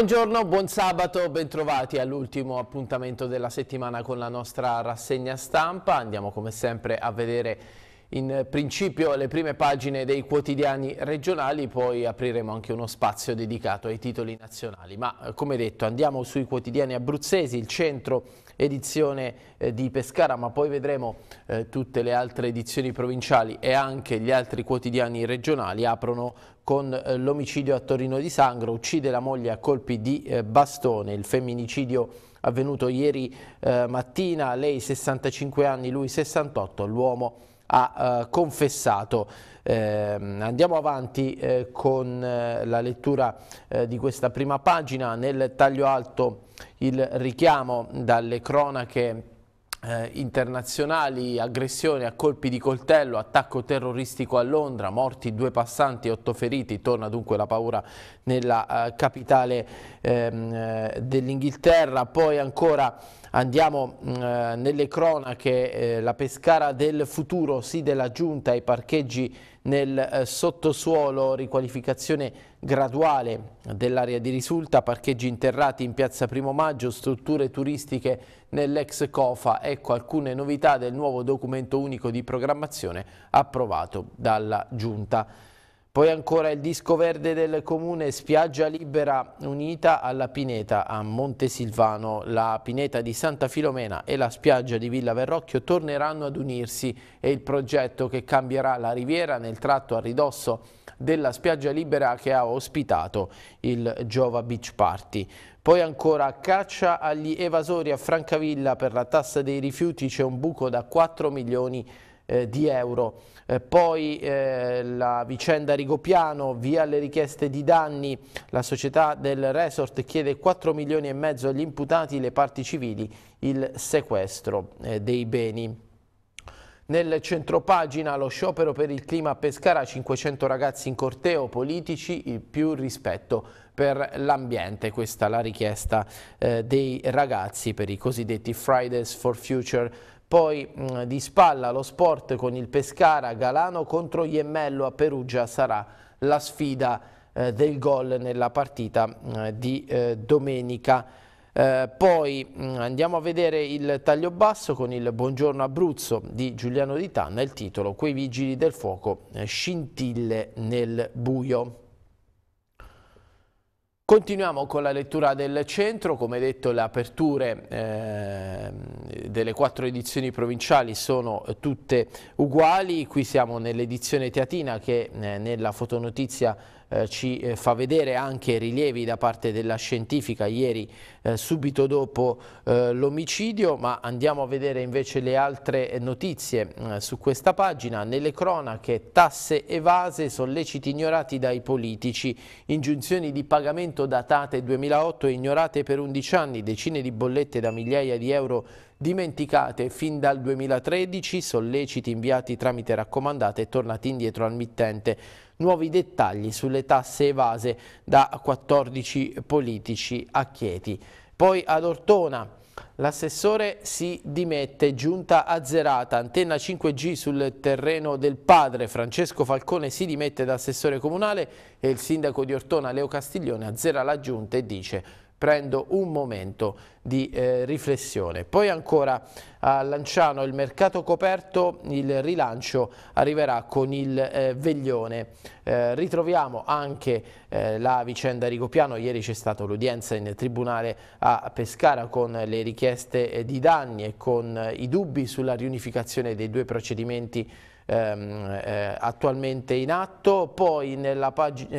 Buongiorno, buon sabato, bentrovati all'ultimo appuntamento della settimana con la nostra rassegna stampa. Andiamo come sempre a vedere in principio le prime pagine dei quotidiani regionali, poi apriremo anche uno spazio dedicato ai titoli nazionali. Ma eh, come detto andiamo sui quotidiani abruzzesi, il centro edizione eh, di Pescara, ma poi vedremo eh, tutte le altre edizioni provinciali e anche gli altri quotidiani regionali aprono con eh, l'omicidio a Torino di Sangro, uccide la moglie a colpi di eh, bastone, il femminicidio avvenuto ieri eh, mattina, lei 65 anni, lui 68, l'uomo ha confessato. Ehm, andiamo avanti con la lettura di questa prima pagina, nel taglio alto il richiamo dalle cronache eh, internazionali, aggressioni a colpi di coltello, attacco terroristico a Londra, morti due passanti e otto feriti, torna dunque la paura nella eh, capitale ehm, eh, dell'Inghilterra, poi ancora Andiamo mm, eh, nelle cronache, eh, la Pescara del futuro, sì della giunta, i parcheggi nel eh, sottosuolo, riqualificazione graduale dell'area di risulta, parcheggi interrati in piazza Primo Maggio, strutture turistiche nell'ex COFA, ecco alcune novità del nuovo documento unico di programmazione approvato dalla giunta. Poi ancora il disco verde del comune Spiaggia Libera unita alla Pineta a Montesilvano. La Pineta di Santa Filomena e la spiaggia di Villa Verrocchio torneranno ad unirsi e il progetto che cambierà la riviera nel tratto a ridosso della spiaggia libera che ha ospitato il Giova Beach Party. Poi ancora caccia agli evasori a Francavilla per la tassa dei rifiuti c'è un buco da 4 milioni eh, di euro. Eh, poi eh, la vicenda Rigopiano, via le richieste di danni, la società del resort chiede 4 milioni e mezzo agli imputati, le parti civili, il sequestro eh, dei beni. Nel centropagina lo sciopero per il clima a Pescara, 500 ragazzi in corteo, politici, il più rispetto per l'ambiente. Questa è la richiesta eh, dei ragazzi per i cosiddetti Fridays for Future poi mh, mm, di spalla lo sport con il Pescara, Galano contro Iemmello a Perugia sarà la sfida eh, del gol nella partita eh, di eh, domenica. Eh, poi mh, mm, andiamo a vedere il taglio basso con il Buongiorno Abruzzo di Giuliano Di Tanna, il titolo Quei vigili del fuoco eh, scintille nel buio. Continuiamo con la lettura del centro, come detto le aperture eh, delle quattro edizioni provinciali sono tutte uguali, qui siamo nell'edizione teatina che eh, nella fotonotizia eh, ci eh, fa vedere anche rilievi da parte della scientifica ieri eh, subito dopo l'omicidio, ma andiamo a vedere invece le altre notizie mm, su questa pagina. Nelle cronache tasse evase, solleciti ignorati dai politici, ingiunzioni di pagamento datate 2008 e ignorate per 11 anni, decine di bollette da migliaia di euro dimenticate fin dal 2013, solleciti inviati tramite raccomandate e tornati indietro al mittente. Nuovi dettagli sulle tasse evase da 14 politici a Chieti. Poi ad Ortona, L'assessore si dimette, giunta azzerata, antenna 5G sul terreno del padre. Francesco Falcone si dimette da assessore comunale e il sindaco di Ortona, Leo Castiglione, azzera la giunta e dice prendo un momento di eh, riflessione. Poi ancora a Lanciano il mercato coperto, il rilancio arriverà con il eh, veglione. Eh, ritroviamo anche eh, la vicenda Rigopiano, ieri c'è stata l'udienza in tribunale a Pescara con le richieste eh, di danni e con eh, i dubbi sulla riunificazione dei due procedimenti ehm, eh, attualmente in atto. Poi eh, nell'articolo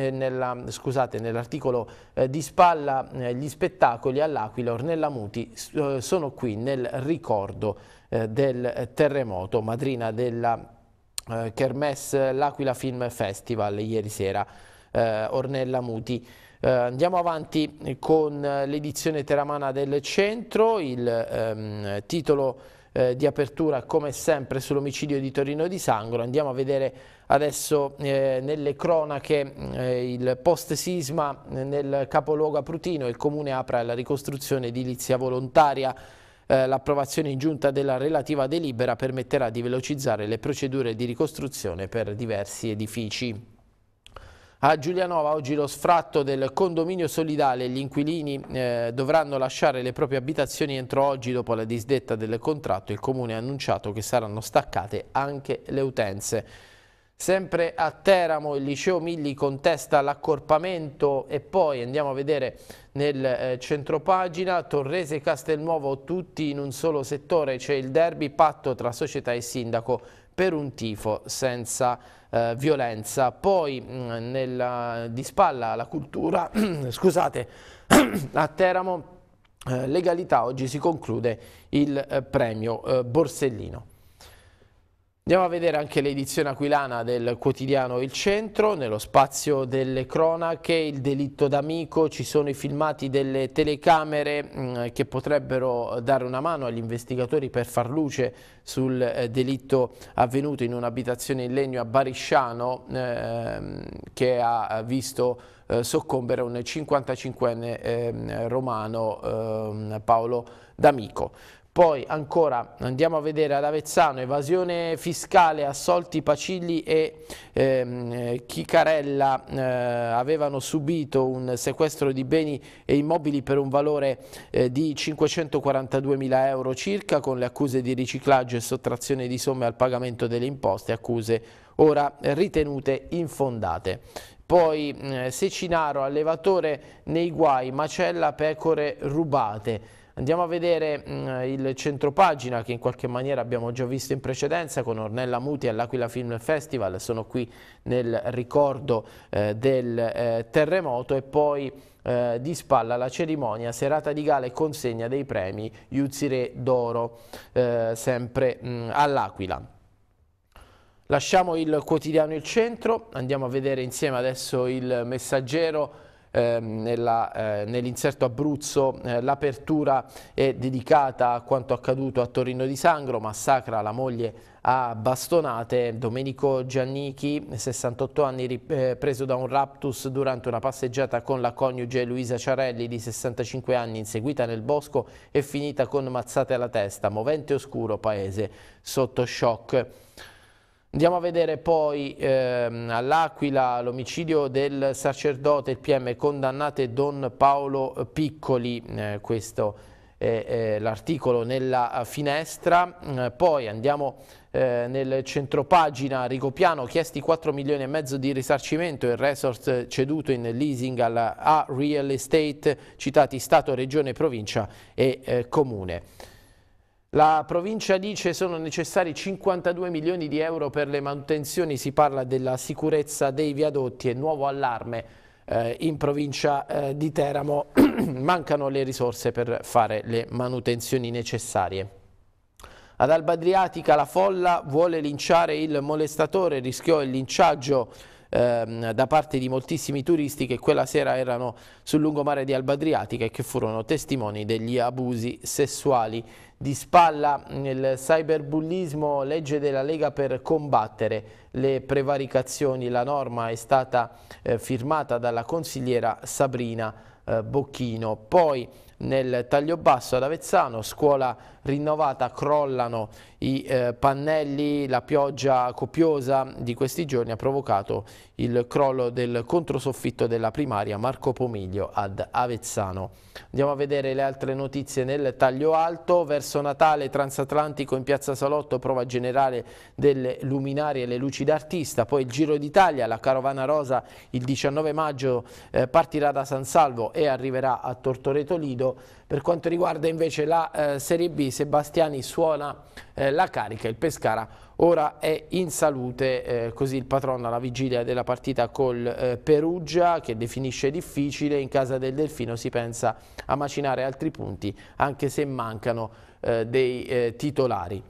nell eh, di spalla eh, gli spettacoli all'Aquila Ornella Muti eh, sono qui nel ricordo del terremoto, madrina della eh, Kermesse L'Aquila Film Festival ieri sera eh, Ornella Muti. Eh, andiamo avanti con l'edizione teramana del centro, il ehm, titolo eh, di apertura come sempre sull'omicidio di Torino di Sangro. Andiamo a vedere adesso eh, nelle cronache eh, il post sisma eh, nel capoluogo Aprutino, il comune apre alla ricostruzione edilizia volontaria. Eh, l'approvazione in giunta della relativa delibera permetterà di velocizzare le procedure di ricostruzione per diversi edifici. A Giulianova oggi lo sfratto del condominio solidale, gli inquilini eh, dovranno lasciare le proprie abitazioni entro oggi dopo la disdetta del contratto, il comune ha annunciato che saranno staccate anche le utenze. Sempre a Teramo il liceo Milli contesta l'accorpamento e poi andiamo a vedere nel eh, centropagina Torrese e Castelnuovo tutti in un solo settore, c'è il derby patto tra società e sindaco per un tifo senza eh, violenza. Poi mh, mm, nella, di spalla alla cultura, scusate, a Teramo, eh, legalità oggi si conclude il eh, premio eh, Borsellino. Andiamo a vedere anche l'edizione aquilana del quotidiano Il Centro, nello spazio delle cronache, il delitto d'amico, ci sono i filmati delle telecamere mm, che potrebbero dare una mano agli investigatori per far luce sul eh, delitto avvenuto in un'abitazione in legno a Barisciano ehm, che ha visto eh, soccombere un 55enne ehm, romano ehm, Paolo D'Amico. Poi ancora andiamo a vedere ad Avezzano, evasione fiscale, assolti Pacilli e ehm, eh, Chicarella eh, avevano subito un sequestro di beni e immobili per un valore eh, di 542 mila euro circa con le accuse di riciclaggio e sottrazione di somme al pagamento delle imposte, accuse ora ritenute infondate. Poi eh, Secinaro, allevatore nei guai, macella pecore rubate. Andiamo a vedere mh, mm, il centropagina che in qualche maniera abbiamo già visto in precedenza con Ornella Muti all'Aquila Film Festival, sono qui nel ricordo eh, del eh, terremoto e poi eh, di spalla la cerimonia serata di gala e consegna dei premi Iuzire d'Oro, eh, sempre mm, all'Aquila. Lasciamo il quotidiano Il Centro, andiamo a vedere insieme adesso il messaggero Ehm, eh, nell'inserto nell Abruzzo eh, l'apertura è dedicata a quanto accaduto a Torino di Sangro, massacra la moglie a bastonate. Domenico Giannichi, 68 anni, eh, preso da un raptus durante una passeggiata con la coniuge Luisa Ciarelli di 65 anni, inseguita nel bosco e finita con mazzate alla testa. Movente oscuro paese sotto shock. Andiamo a vedere poi ehm, all'Aquila l'omicidio del sacerdote, il PM condannate Don Paolo Piccoli, eh, questo è, è l'articolo nella eh, finestra. Eh, poi andiamo eh, nel centropagina, Rigopiano chiesti 4 milioni e mezzo di risarcimento, il resort ceduto in leasing alla A Real Estate, citati Stato, Regione, Provincia e eh, Comune. La provincia dice sono necessari 52 milioni di euro per le manutenzioni, si parla della sicurezza dei viadotti e nuovo allarme eh, in provincia eh, di Teramo, mancano le risorse per fare le manutenzioni necessarie. Ad Alba Adriatica la folla vuole linciare il molestatore, rischiò il linciaggio ehm, da parte di moltissimi turisti che quella sera erano sul lungomare di Alba Adriatica e che furono testimoni degli abusi sessuali. Di spalla nel cyberbullismo, legge della Lega per combattere le prevaricazioni. La norma è stata eh, firmata dalla consigliera Sabrina eh, Bocchino. Poi nel taglio basso ad Avezzano, scuola rinnovata, crollano i eh, pannelli, la pioggia copiosa di questi giorni ha provocato il crollo del controsoffitto della primaria Marco Pomiglio ad Avezzano. Andiamo a vedere le altre notizie nel taglio alto. Verso Natale transatlantico in piazza Salotto prova generale delle luminarie e le luci d'artista. Poi il Giro d'Italia, la carovana rosa il 19 maggio eh, partirà da San Salvo e arriverà a Tortoreto Lido. Per quanto riguarda invece la eh, Serie B, Sebastiani suona eh, la carica, il Pescara ora è in salute, eh, così il patrono alla vigilia della partita col eh, Perugia che definisce difficile, in casa del Delfino si pensa a macinare altri punti anche se mancano eh, dei eh, titolari.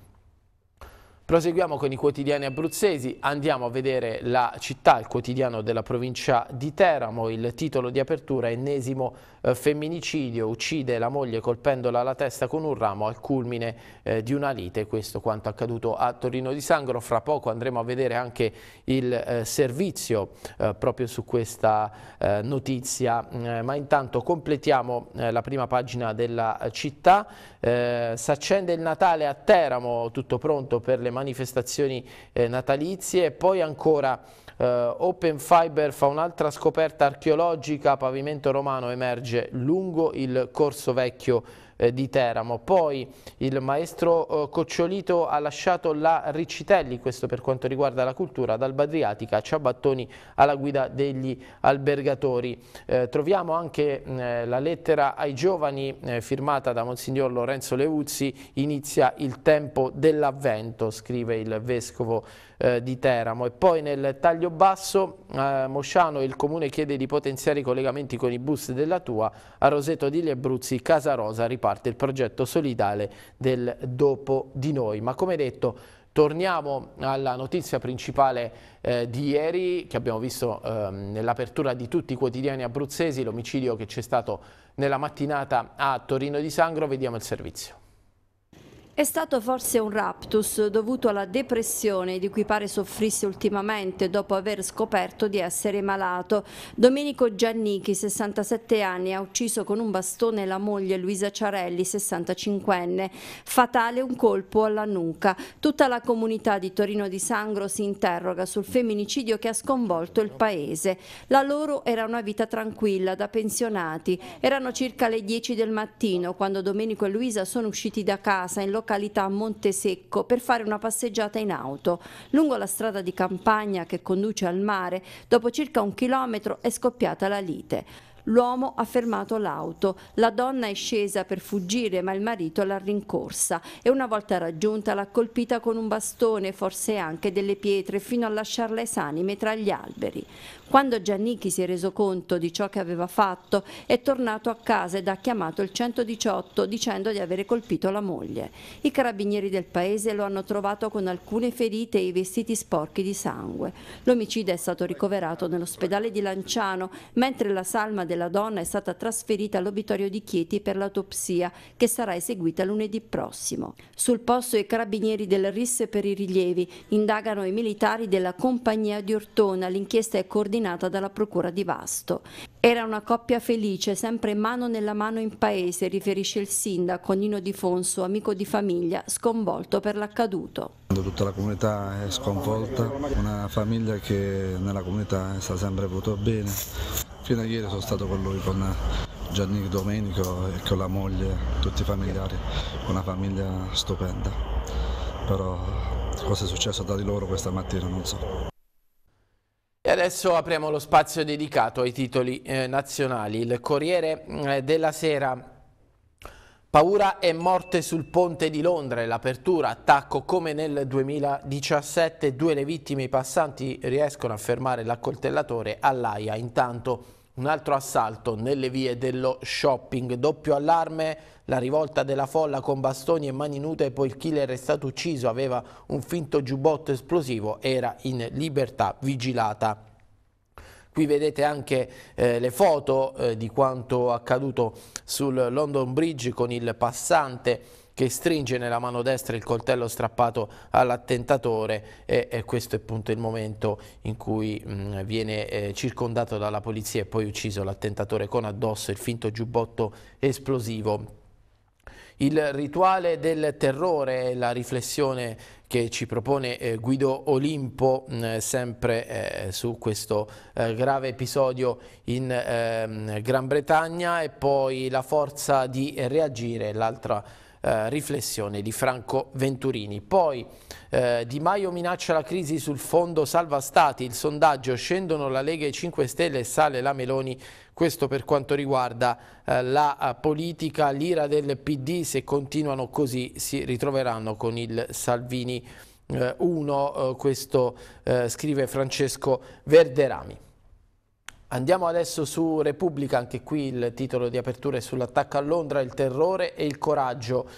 Proseguiamo con i quotidiani abruzzesi, andiamo a vedere la città, il quotidiano della provincia di Teramo, il titolo di apertura ennesimo eh, femminicidio, uccide la moglie colpendola alla testa con un ramo al culmine eh, di una lite, questo quanto accaduto a Torino di Sangro, fra poco andremo a vedere anche il eh, servizio eh, proprio su questa eh, notizia, mm, eh, ma intanto completiamo la prima pagina della città, s'accende il Natale a Teramo, tutto pronto per le manifestazioni natalizie, poi ancora Uh, Open Fiber fa un'altra scoperta archeologica, pavimento romano emerge lungo il corso vecchio eh, di Teramo. Poi il maestro eh, Cocciolito ha lasciato la Riccitelli, questo per quanto riguarda la cultura, dal Badriatica a Ciabattoni alla guida degli albergatori. Eh, troviamo anche mm, eh, la lettera ai giovani eh, firmata da Monsignor Lorenzo Leuzzi, inizia il tempo dell'avvento, scrive il vescovo eh, di Teramo. E poi nel taglio basso, eh, Mosciano, il comune chiede di potenziare i collegamenti con i bus della Tua, a Roseto di Liebruzzi, Casa Rosa riparte il progetto solidale del dopo di noi. Ma come detto, Torniamo alla notizia principale eh, di ieri che abbiamo visto eh, nell'apertura di tutti i quotidiani abruzzesi, l'omicidio che c'è stato nella mattinata a Torino di Sangro, vediamo il servizio. È stato forse un raptus dovuto alla depressione di cui pare soffrisse ultimamente dopo aver scoperto di essere malato. Domenico Giannichi, 67 anni, ha ucciso con un bastone la moglie Luisa Ciarelli, 65enne. Fatale un colpo alla nuca. Tutta la comunità di Torino di Sangro si interroga sul femminicidio che ha sconvolto il paese. La loro era una vita tranquilla, da pensionati. Erano circa le 10 del mattino quando Domenico e Luisa sono usciti da casa in locale località Montesecco per fare una passeggiata in auto. Lungo la strada di campagna che conduce al mare, dopo circa un chilometro è scoppiata la lite. L'uomo ha fermato l'auto, la donna è scesa per fuggire ma il marito l'ha rincorsa e una volta raggiunta l'ha colpita con un bastone, forse anche delle pietre, fino a lasciarla esanime tra gli alberi. Quando Giannichi si è reso conto di ciò che aveva fatto è tornato a casa ed ha chiamato il 118 dicendo di avere colpito la moglie. I carabinieri del paese lo hanno trovato con alcune ferite e i vestiti sporchi di sangue. L'omicida è stato ricoverato nell'ospedale di Lanciano mentre la salma della donna è stata trasferita all'obitorio di Chieti per l'autopsia che sarà eseguita lunedì prossimo. Sul posto i carabinieri del RIS per i rilievi indagano i militari della compagnia di Ortona, l'inchiesta è coordinata dalla procura di Vasto. Era una coppia felice, sempre mano nella mano in paese, riferisce il sindaco Nino Di Fonso, amico di famiglia, sconvolto per l'accaduto. Tutta la comunità è sconvolta, una famiglia che nella comunità sta sempre voluto bene, appena ieri sono stato con lui, con Gianni Domenico e con la moglie, tutti i familiari, una famiglia stupenda. Però cosa è successo da di loro questa mattina non so. E adesso apriamo lo spazio dedicato ai titoli eh, nazionali. Il Corriere eh, della Sera Paura e morte sul ponte di Londra, l'apertura, attacco come nel 2017, due le vittime, i passanti riescono a fermare l'accoltellatore all'AIA. Intanto un altro assalto nelle vie dello shopping. Doppio allarme, la rivolta della folla con bastoni e mani nude e poi il killer è stato ucciso, aveva un finto giubbotto esplosivo, era in libertà vigilata. Qui vedete anche eh, le foto eh, di quanto accaduto sul London Bridge con il passante che stringe nella mano destra il coltello strappato all'attentatore e, e, questo è appunto il momento in cui mh, mm, viene eh, circondato dalla polizia e poi ucciso l'attentatore con addosso il finto giubbotto esplosivo il rituale del terrore, la riflessione che ci propone eh, Guido Olimpo mh, mm, sempre eh, su questo eh, grave episodio in ehm, Gran Bretagna e poi la forza di reagire, l'altra riflessione eh, riflessione di Franco Venturini. Poi eh, Di Maio minaccia la crisi sul fondo salva stati, il sondaggio scendono la Lega e 5 Stelle e sale la Meloni, questo per quanto riguarda eh, la eh, politica, l'ira del PD, se continuano così si ritroveranno con il Salvini 1, eh, eh, questo scrive Francesco Verderami. Andiamo adesso su Repubblica, anche qui il titolo di apertura è sull'attacco a Londra, il terrore e il coraggio.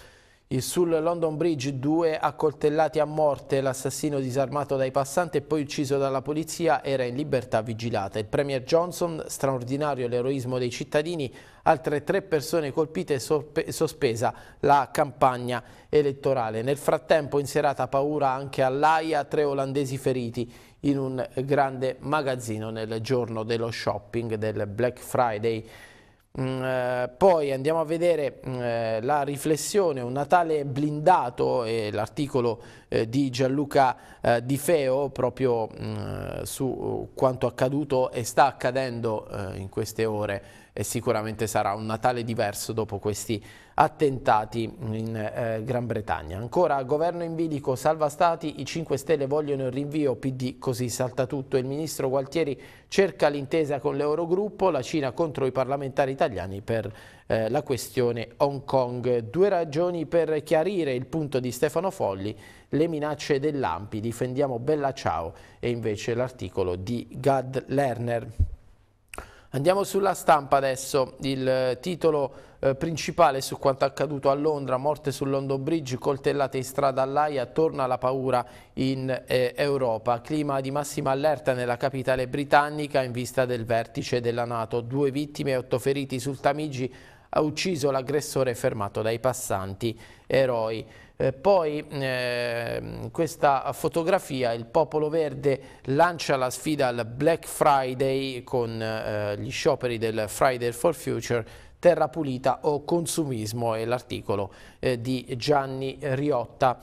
Il sul London Bridge due accoltellati a morte, l'assassino disarmato dai passanti e poi ucciso dalla polizia era in libertà vigilata. Il Premier Johnson, straordinario l'eroismo dei cittadini, altre tre persone colpite e sospesa la campagna elettorale. Nel frattempo in serata paura anche all'AIA, tre olandesi feriti in un grande magazzino nel giorno dello shopping del Black Friday. Mm, eh, poi andiamo a vedere mm, eh, la riflessione, un Natale blindato e l'articolo eh, di Gianluca Di Feo proprio mm, su quanto accaduto e sta accadendo in queste ore e sicuramente sarà un Natale diverso dopo questi attentati in eh, Gran Bretagna. Ancora governo in bilico, salva stati, i 5 Stelle vogliono il rinvio, PD così salta tutto, il ministro Gualtieri cerca l'intesa con l'Eurogruppo, la Cina contro i parlamentari italiani per eh, la questione Hong Kong. Due ragioni per chiarire il punto di Stefano Folli, le minacce dell'Ampi, difendiamo Bella Ciao e invece l'articolo di Gad Lerner. Andiamo sulla stampa adesso, il eh, titolo eh, principale su quanto accaduto a Londra, morte sul London Bridge, coltellate in strada all'Aia, torna la paura in eh, Europa. Clima di massima allerta nella capitale britannica in vista del vertice della Nato, due vittime e otto feriti sul Tamigi, ha ucciso l'aggressore fermato dai passanti eroi. Eh, poi eh, questa fotografia, il Popolo Verde lancia la sfida al Black Friday con eh, gli scioperi del Friday for Future, terra pulita o consumismo è l'articolo eh, di Gianni Riotta.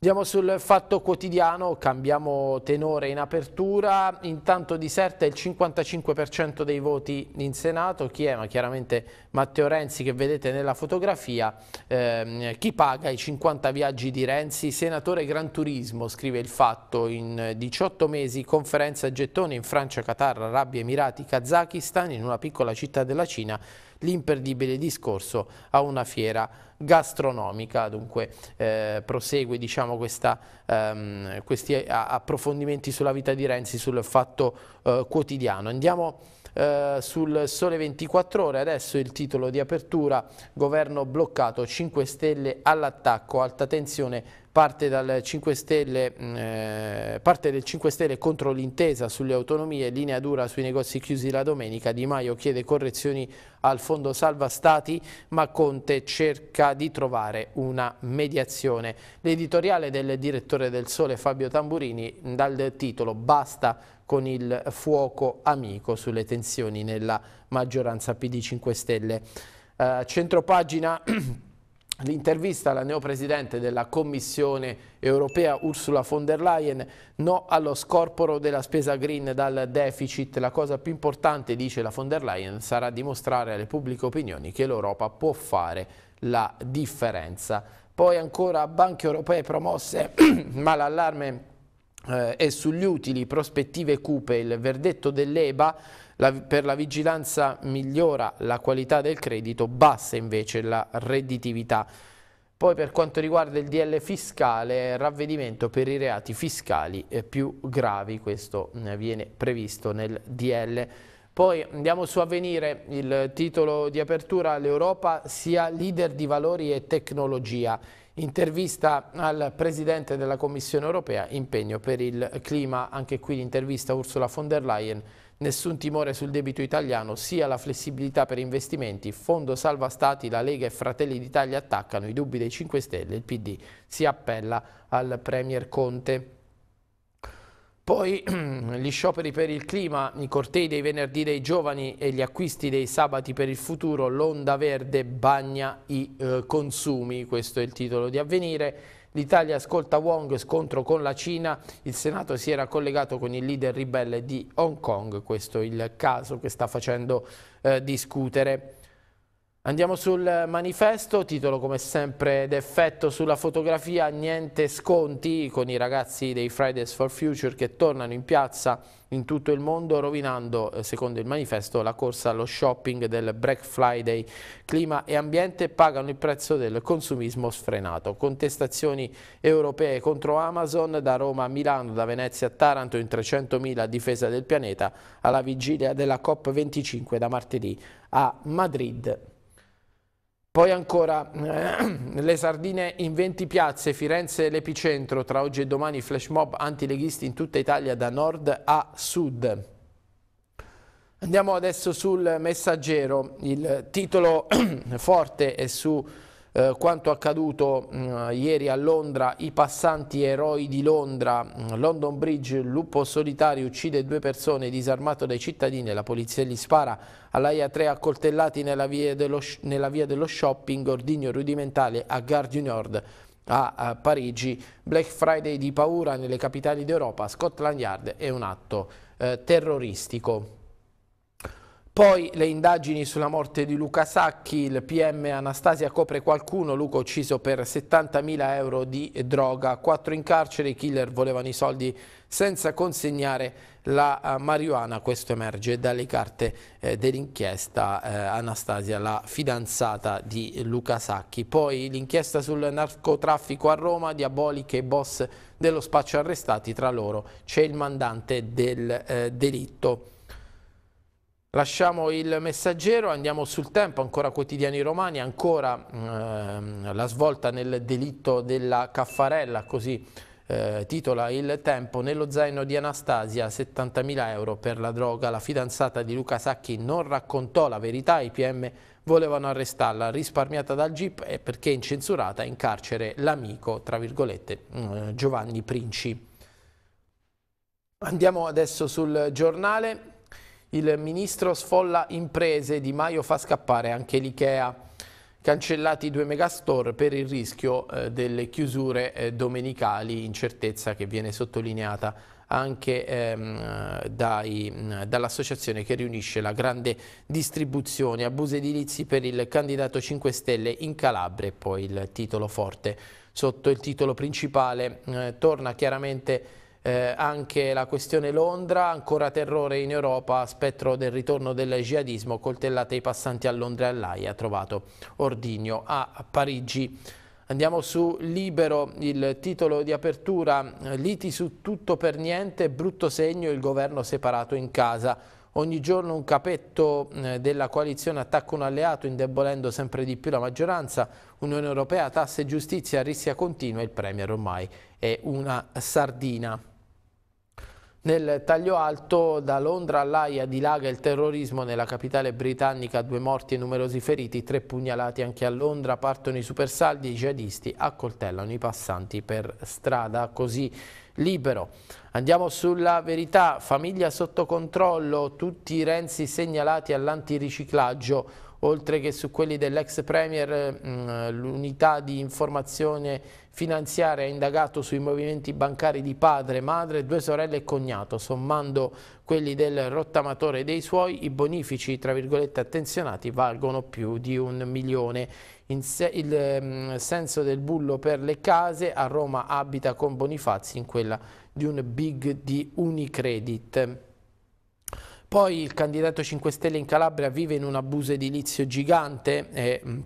Andiamo sul fatto quotidiano, cambiamo tenore in apertura, intanto diserta il 55% dei voti in Senato, chi è? Ma chiaramente Matteo Renzi che vedete nella fotografia, eh, chi paga i 50 viaggi di Renzi? Senatore Gran Turismo, scrive il fatto, in 18 mesi conferenza a gettoni in Francia, Qatar, Arabia Emirati, Kazakistan, in una piccola città della Cina, l'imperdibile discorso a una fiera gastronomica, dunque eh, prosegue diciamo, questa, ehm, questi eh, approfondimenti sulla vita di Renzi, sul fatto eh, quotidiano. Andiamo eh, sul Sole 24 Ore, adesso il titolo di apertura, governo bloccato, 5 Stelle all'attacco, alta tensione parte, dal 5 Stelle, mm, eh, parte del 5 Stelle contro l'intesa sulle autonomie, linea dura sui negozi chiusi la domenica, Di Maio chiede correzioni al fondo salva stati, ma Conte cerca di trovare una mediazione. L'editoriale del direttore del Sole Fabio Tamburini dal titolo Basta con il fuoco amico sulle tensioni nella maggioranza PD 5 Stelle. Eh, centropagina L'intervista alla neopresidente della Commissione europea Ursula von der Leyen, no allo scorporo della spesa green dal deficit. La cosa più importante, dice la von der Leyen, sarà dimostrare alle pubbliche opinioni che l'Europa può fare la differenza. Poi ancora banche europee promosse, ma l'allarme eh, è sugli utili, prospettive cupe, il verdetto dell'EBA la, per la vigilanza migliora la qualità del credito, bassa invece la redditività. Poi per quanto riguarda il DL fiscale, ravvedimento per i reati fiscali più gravi, questo viene previsto nel DL. Poi andiamo su Avvenire, il titolo di apertura, l'Europa sia leader di valori e tecnologia. Intervista al Presidente della Commissione Europea, impegno per il clima, anche qui l'intervista Ursula von der Leyen Nessun timore sul debito italiano, sia la flessibilità per investimenti, Fondo Salva Stati, la Lega e Fratelli d'Italia attaccano i dubbi dei 5 Stelle, il PD si appella al Premier Conte. Poi gli scioperi per il clima, i cortei dei venerdì dei giovani e gli acquisti dei sabati per il futuro, l'onda verde bagna i eh, consumi, questo è il titolo di avvenire. L'Italia ascolta Wong, scontro con la Cina, il Senato si era collegato con il leader ribelle di Hong Kong, questo è il caso che sta facendo eh, discutere. Andiamo sul manifesto, titolo come sempre d'effetto sulla fotografia, niente sconti con i ragazzi dei Fridays for Future che tornano in piazza in tutto il mondo rovinando, eh, secondo il manifesto, la corsa allo shopping del Black Friday. Clima e ambiente pagano il prezzo del consumismo sfrenato. Contestazioni europee contro Amazon da Roma a Milano, da Venezia a Taranto in 300.000 a difesa del pianeta alla vigilia della COP25 da martedì a Madrid. Poi ancora eh, le sardine in 20 piazze, Firenze l'epicentro, tra oggi e domani flash mob antileghisti in tutta Italia da nord a sud. Andiamo adesso sul messaggero, il titolo forte è su eh, quanto accaduto mh, mm, ieri a Londra, i passanti eroi di Londra, mm, London Bridge, lupo solitario uccide due persone disarmato dai cittadini, la polizia gli spara, all'AIA 3 accoltellati nella via, dello, nella via dello shopping, ordigno rudimentale a Gare du Nord a Parigi, Black Friday di paura nelle capitali d'Europa, Scotland Yard è un atto eh, terroristico. Poi le indagini sulla morte di Luca Sacchi, il PM Anastasia copre qualcuno, Luca ucciso per 70.000 euro di droga, quattro in carcere, i killer volevano i soldi senza consegnare la eh, marijuana, questo emerge dalle carte eh, dell'inchiesta eh, Anastasia, la fidanzata di Luca Sacchi. Poi l'inchiesta sul narcotraffico a Roma, diaboliche e boss dello spaccio arrestati, tra loro c'è il mandante del eh, delitto. Lasciamo il messaggero, andiamo sul tempo, ancora quotidiani romani, ancora ehm, la svolta nel delitto della Caffarella, così eh, titola il tempo, nello zaino di Anastasia 70.000 euro per la droga, la fidanzata di Luca Sacchi non raccontò la verità, i PM volevano arrestarla, risparmiata dal GIP perché incensurata in carcere l'amico, tra virgolette, mm, Giovanni Princi. Andiamo adesso sul giornale. Il ministro sfolla imprese, Di Maio fa scappare anche l'Ikea. Cancellati due megastore per il rischio eh, delle chiusure eh, domenicali, incertezza che viene sottolineata anche ehm, dall'associazione che riunisce la grande distribuzione, abusi edilizi per il candidato 5 Stelle in Calabria e poi il titolo forte. Sotto il titolo principale eh, torna chiaramente eh, anche la questione Londra, ancora terrore in Europa, spettro del ritorno del jihadismo, coltellate i passanti a Londra e all'AIA, trovato Ordigno a Parigi. Andiamo su Libero, il titolo di apertura, eh, liti su tutto per niente, brutto segno il governo separato in casa. Ogni giorno un capetto eh, della coalizione attacca un alleato indebolendo sempre di più la maggioranza, Unione Europea, tasse e giustizia, rissia continua, il Premier ormai è una sardina. Nel taglio alto da Londra all'Aia dilaga il terrorismo nella capitale britannica, due morti e numerosi feriti, tre pugnalati anche a Londra, partono i supersaldi, i jihadisti accoltellano i passanti per strada, così libero. Andiamo sulla verità, famiglia sotto controllo, tutti i Renzi segnalati all'antiriciclaggio oltre che su quelli dell'ex Premier eh, l'unità di informazione finanziaria ha indagato sui movimenti bancari di padre, madre, due sorelle e cognato, sommando quelli del rottamatore dei suoi, i bonifici, tra virgolette, attenzionati valgono più di un milione. Se, il senso del bullo per le case, a Roma abita con Bonifazi in quella di un big di Unicredit. Poi il candidato 5 Stelle in Calabria vive in un abuso edilizio gigante, è mm,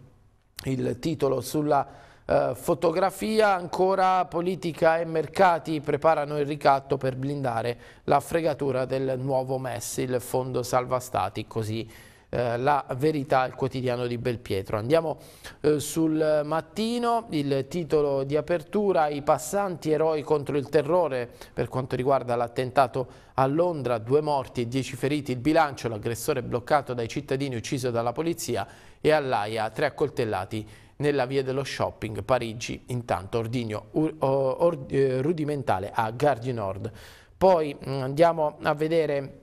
il titolo sulla eh, fotografia, ancora politica e mercati preparano il ricatto per blindare la fregatura del nuovo MES, il fondo salva stati, così eh, la verità al quotidiano di Belpietro. Andiamo eh, sul mattino, il titolo di apertura, i passanti eroi contro il terrore per quanto riguarda l'attentato a Londra, due morti e dieci feriti, il bilancio, l'aggressore bloccato dai cittadini ucciso dalla polizia e all'AIA tre accoltellati nella via dello shopping Parigi, intanto ordigno or, or, eh, rudimentale a Gardi Nord. Poi mm, andiamo a vedere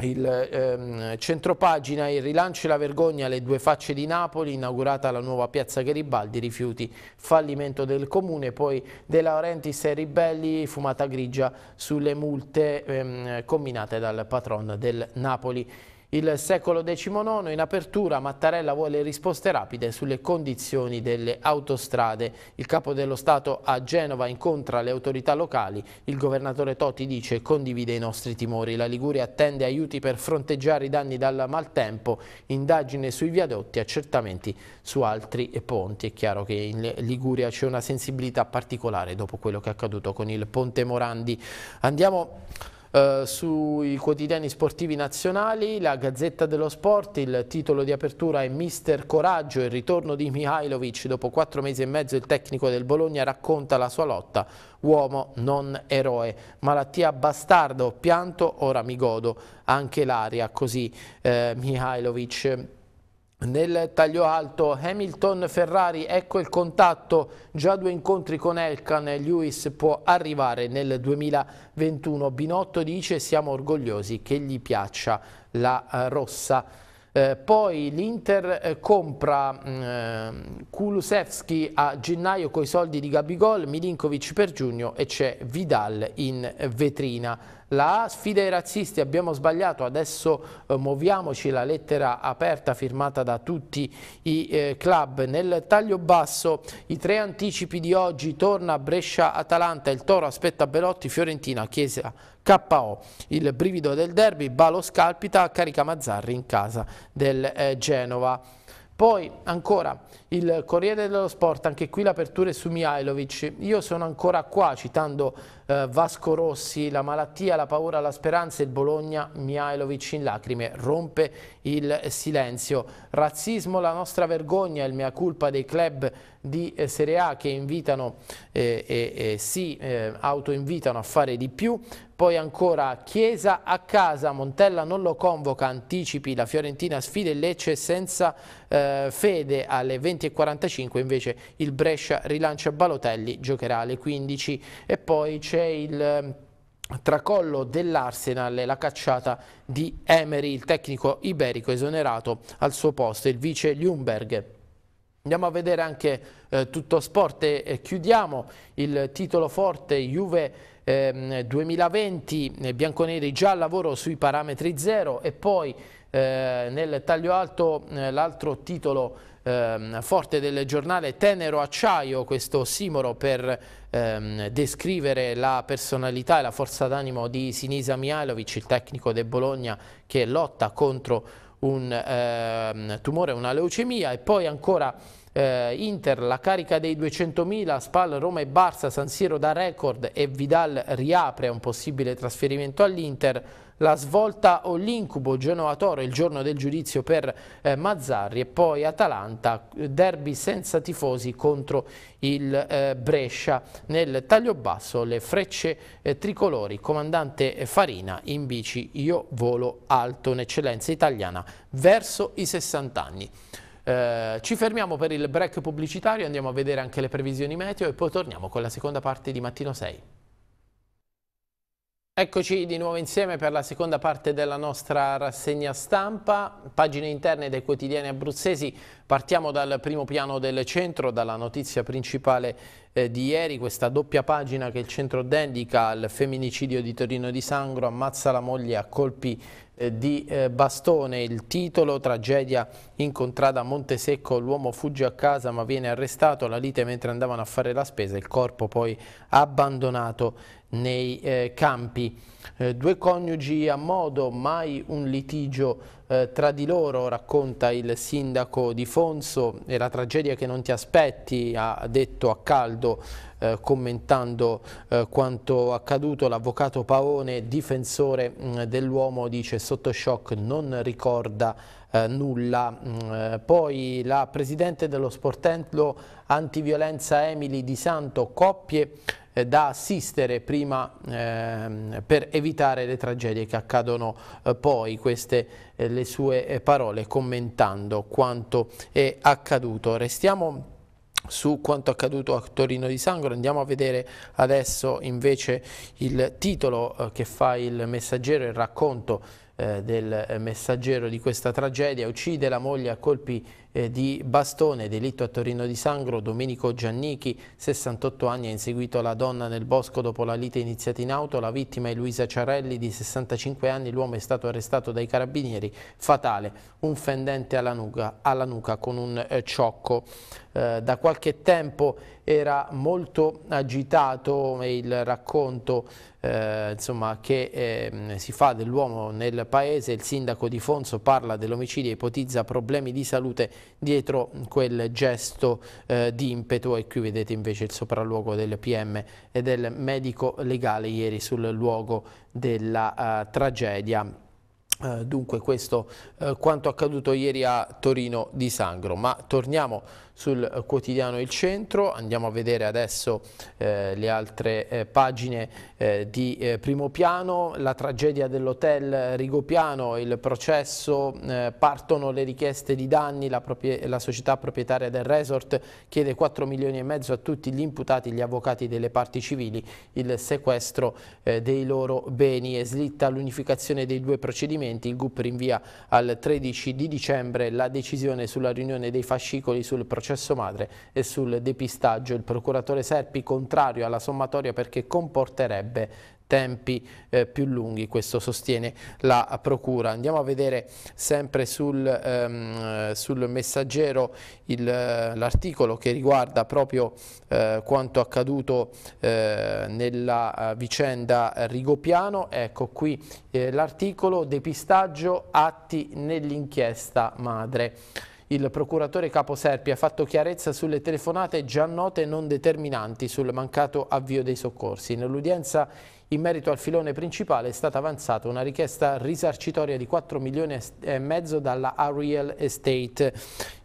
il ehm, centropagina, il rilancio e la vergogna, le due facce di Napoli, inaugurata la nuova piazza Garibaldi, rifiuti, fallimento del comune, poi De Laurentiis e Ribelli, fumata grigia sulle multe ehm, combinate dal patron del Napoli. Il secolo XIX in apertura, Mattarella vuole risposte rapide sulle condizioni delle autostrade. Il capo dello Stato a Genova incontra le autorità locali. Il governatore Toti dice condivide i nostri timori. La Liguria attende aiuti per fronteggiare i danni dal maltempo, indagine sui viadotti, accertamenti su altri ponti. È chiaro che in Liguria c'è una sensibilità particolare dopo quello che è accaduto con il ponte Morandi. Andiamo eh, sui quotidiani sportivi nazionali, la Gazzetta dello Sport, il titolo di apertura è Mister Coraggio, il ritorno di Mihailovic, dopo quattro mesi e mezzo il tecnico del Bologna racconta la sua lotta, uomo non eroe, malattia bastarda, ho pianto, ora mi godo anche l'aria, così eh, Mihailovic nel taglio alto Hamilton-Ferrari, ecco il contatto, già due incontri con Elkan, Lewis può arrivare nel 2021. Binotto dice siamo orgogliosi che gli piaccia la eh, rossa. Eh, poi l'Inter eh, compra eh, Kulusevski a gennaio con i soldi di Gabigol, Milinkovic per giugno e c'è Vidal in vetrina la sfida ai razzisti, abbiamo sbagliato, adesso eh, muoviamoci la lettera aperta firmata da tutti i eh, club. Nel taglio basso i tre anticipi di oggi, torna Brescia-Atalanta, il Toro aspetta Belotti, Fiorentina, Chiesa KO. Il brivido del derby, Balo scalpita, carica Mazzarri in casa del eh, Genova. Poi ancora il Corriere dello Sport, anche qui l'apertura è su Mihailovic. Io sono ancora qua, citando eh, Vasco Rossi, la malattia, la paura, la speranza, il Bologna, Mihailovic in lacrime, rompe il silenzio. Razzismo, la nostra vergogna, il mea culpa dei club di eh, Serie A che invitano eh, e eh, eh, si autoinvitano a fare di più. Poi ancora Chiesa a casa, Montella non lo convoca, anticipi, la Fiorentina sfida il Lecce senza eh, fede alle 20.45, invece il Brescia rilancia Balotelli, giocherà alle 15 e poi c'è c'è il ehm, tracollo dell'Arsenal e la cacciata di Emery, il tecnico iberico esonerato al suo posto, il vice Ljungberg. Andiamo a vedere anche eh, tutto sport e eh, chiudiamo il titolo forte Juve eh, 2020, eh, bianconeri già al lavoro sui parametri zero e poi eh, nel taglio alto eh, l'altro titolo ehm, forte del giornale Tenero Acciaio, questo simoro per ehm, descrivere la personalità e la forza d'animo di Sinisa Mihailovic, il tecnico del Bologna che lotta contro un ehm, tumore, una leucemia e poi ancora eh, Inter, la carica dei 200.000, Spal, Roma e Barça, San Siro da record e Vidal riapre un possibile trasferimento all'Inter la svolta o l'incubo Genoa-Toro il giorno del giudizio per eh, Mazzarri e poi Atalanta, eh, derby senza tifosi contro il eh, Brescia. Nel taglio basso le frecce eh, tricolori, comandante eh, Farina in bici, io volo alto, un'eccellenza italiana verso i 60 anni. Eh, ci fermiamo per il break pubblicitario, andiamo a vedere anche le previsioni meteo e poi torniamo con la seconda parte di Mattino 6. Eccoci di nuovo insieme per la seconda parte della nostra rassegna stampa, pagine interne dei quotidiani abruzzesi, partiamo dal primo piano del centro, dalla notizia principale eh, di ieri, questa doppia pagina che il centro dedica al femminicidio di Torino di Sangro, ammazza la moglie a colpi eh, di eh, bastone, il titolo, tragedia incontrata a Montesecco, l'uomo fugge a casa ma viene arrestato, la lite mentre andavano a fare la spesa, il corpo poi abbandonato nei eh, campi. Eh, due coniugi a modo, mai un litigio eh, tra di loro, racconta il sindaco di Fonso, è la tragedia che non ti aspetti, ha detto a caldo eh, commentando eh, quanto accaduto l'avvocato Paone, difensore mm, dell'uomo, dice sotto shock non ricorda eh, nulla. Mm, poi la presidente dello sportello antiviolenza Emily Di Santo, coppie eh, da assistere prima eh, per evitare le tragedie che accadono eh, poi, queste eh, le sue eh, parole commentando quanto è accaduto. Restiamo su quanto accaduto a Torino di Sangro. Andiamo a vedere adesso invece il titolo che fa il messaggero, il racconto del messaggero di questa tragedia. Uccide la moglie a colpi eh, di bastone, delitto a Torino di Sangro, Domenico Giannichi, 68 anni, ha inseguito la donna nel bosco dopo la lite iniziata in auto, la vittima è Luisa Ciarelli di 65 anni, l'uomo è stato arrestato dai carabinieri, fatale, un fendente alla nuca, alla nuca con un eh, ciocco. Eh, da qualche tempo era molto agitato il racconto eh, insomma, che eh, si fa dell'uomo nel paese, il sindaco di Fonso parla dell'omicidio e ipotizza problemi di salute dietro quel gesto eh, di impeto e qui vedete invece il sopralluogo del PM e del medico legale ieri sul luogo della eh, tragedia. Eh, dunque questo eh, quanto accaduto ieri a Torino di Sangro, ma torniamo sul eh, quotidiano Il Centro, andiamo a vedere adesso eh, le altre eh, pagine eh, di primo piano, la tragedia dell'hotel Rigopiano, il processo, partono le richieste di danni, la, la, società proprietaria del resort chiede 4 milioni e mezzo a tutti gli imputati, gli avvocati delle parti civili, il sequestro dei loro beni e slitta l'unificazione dei due procedimenti provvedimenti, il GUP rinvia al 13 di dicembre la decisione sulla riunione dei fascicoli sul processo madre e sul depistaggio. Il procuratore Serpi contrario alla sommatoria perché comporterebbe tempi eh, più lunghi, questo sostiene la Procura. Andiamo a vedere sempre sul, ehm, sul messaggero l'articolo che riguarda proprio eh, quanto accaduto eh, nella eh, vicenda Rigopiano, ecco qui eh, l'articolo depistaggio atti nell'inchiesta madre. Il procuratore capo Serpi ha fatto chiarezza sulle telefonate già note e non determinanti sul mancato avvio dei soccorsi. Nell'udienza in merito al filone principale è stata avanzata una richiesta risarcitoria di 4 milioni e mezzo dalla Ariel Estate,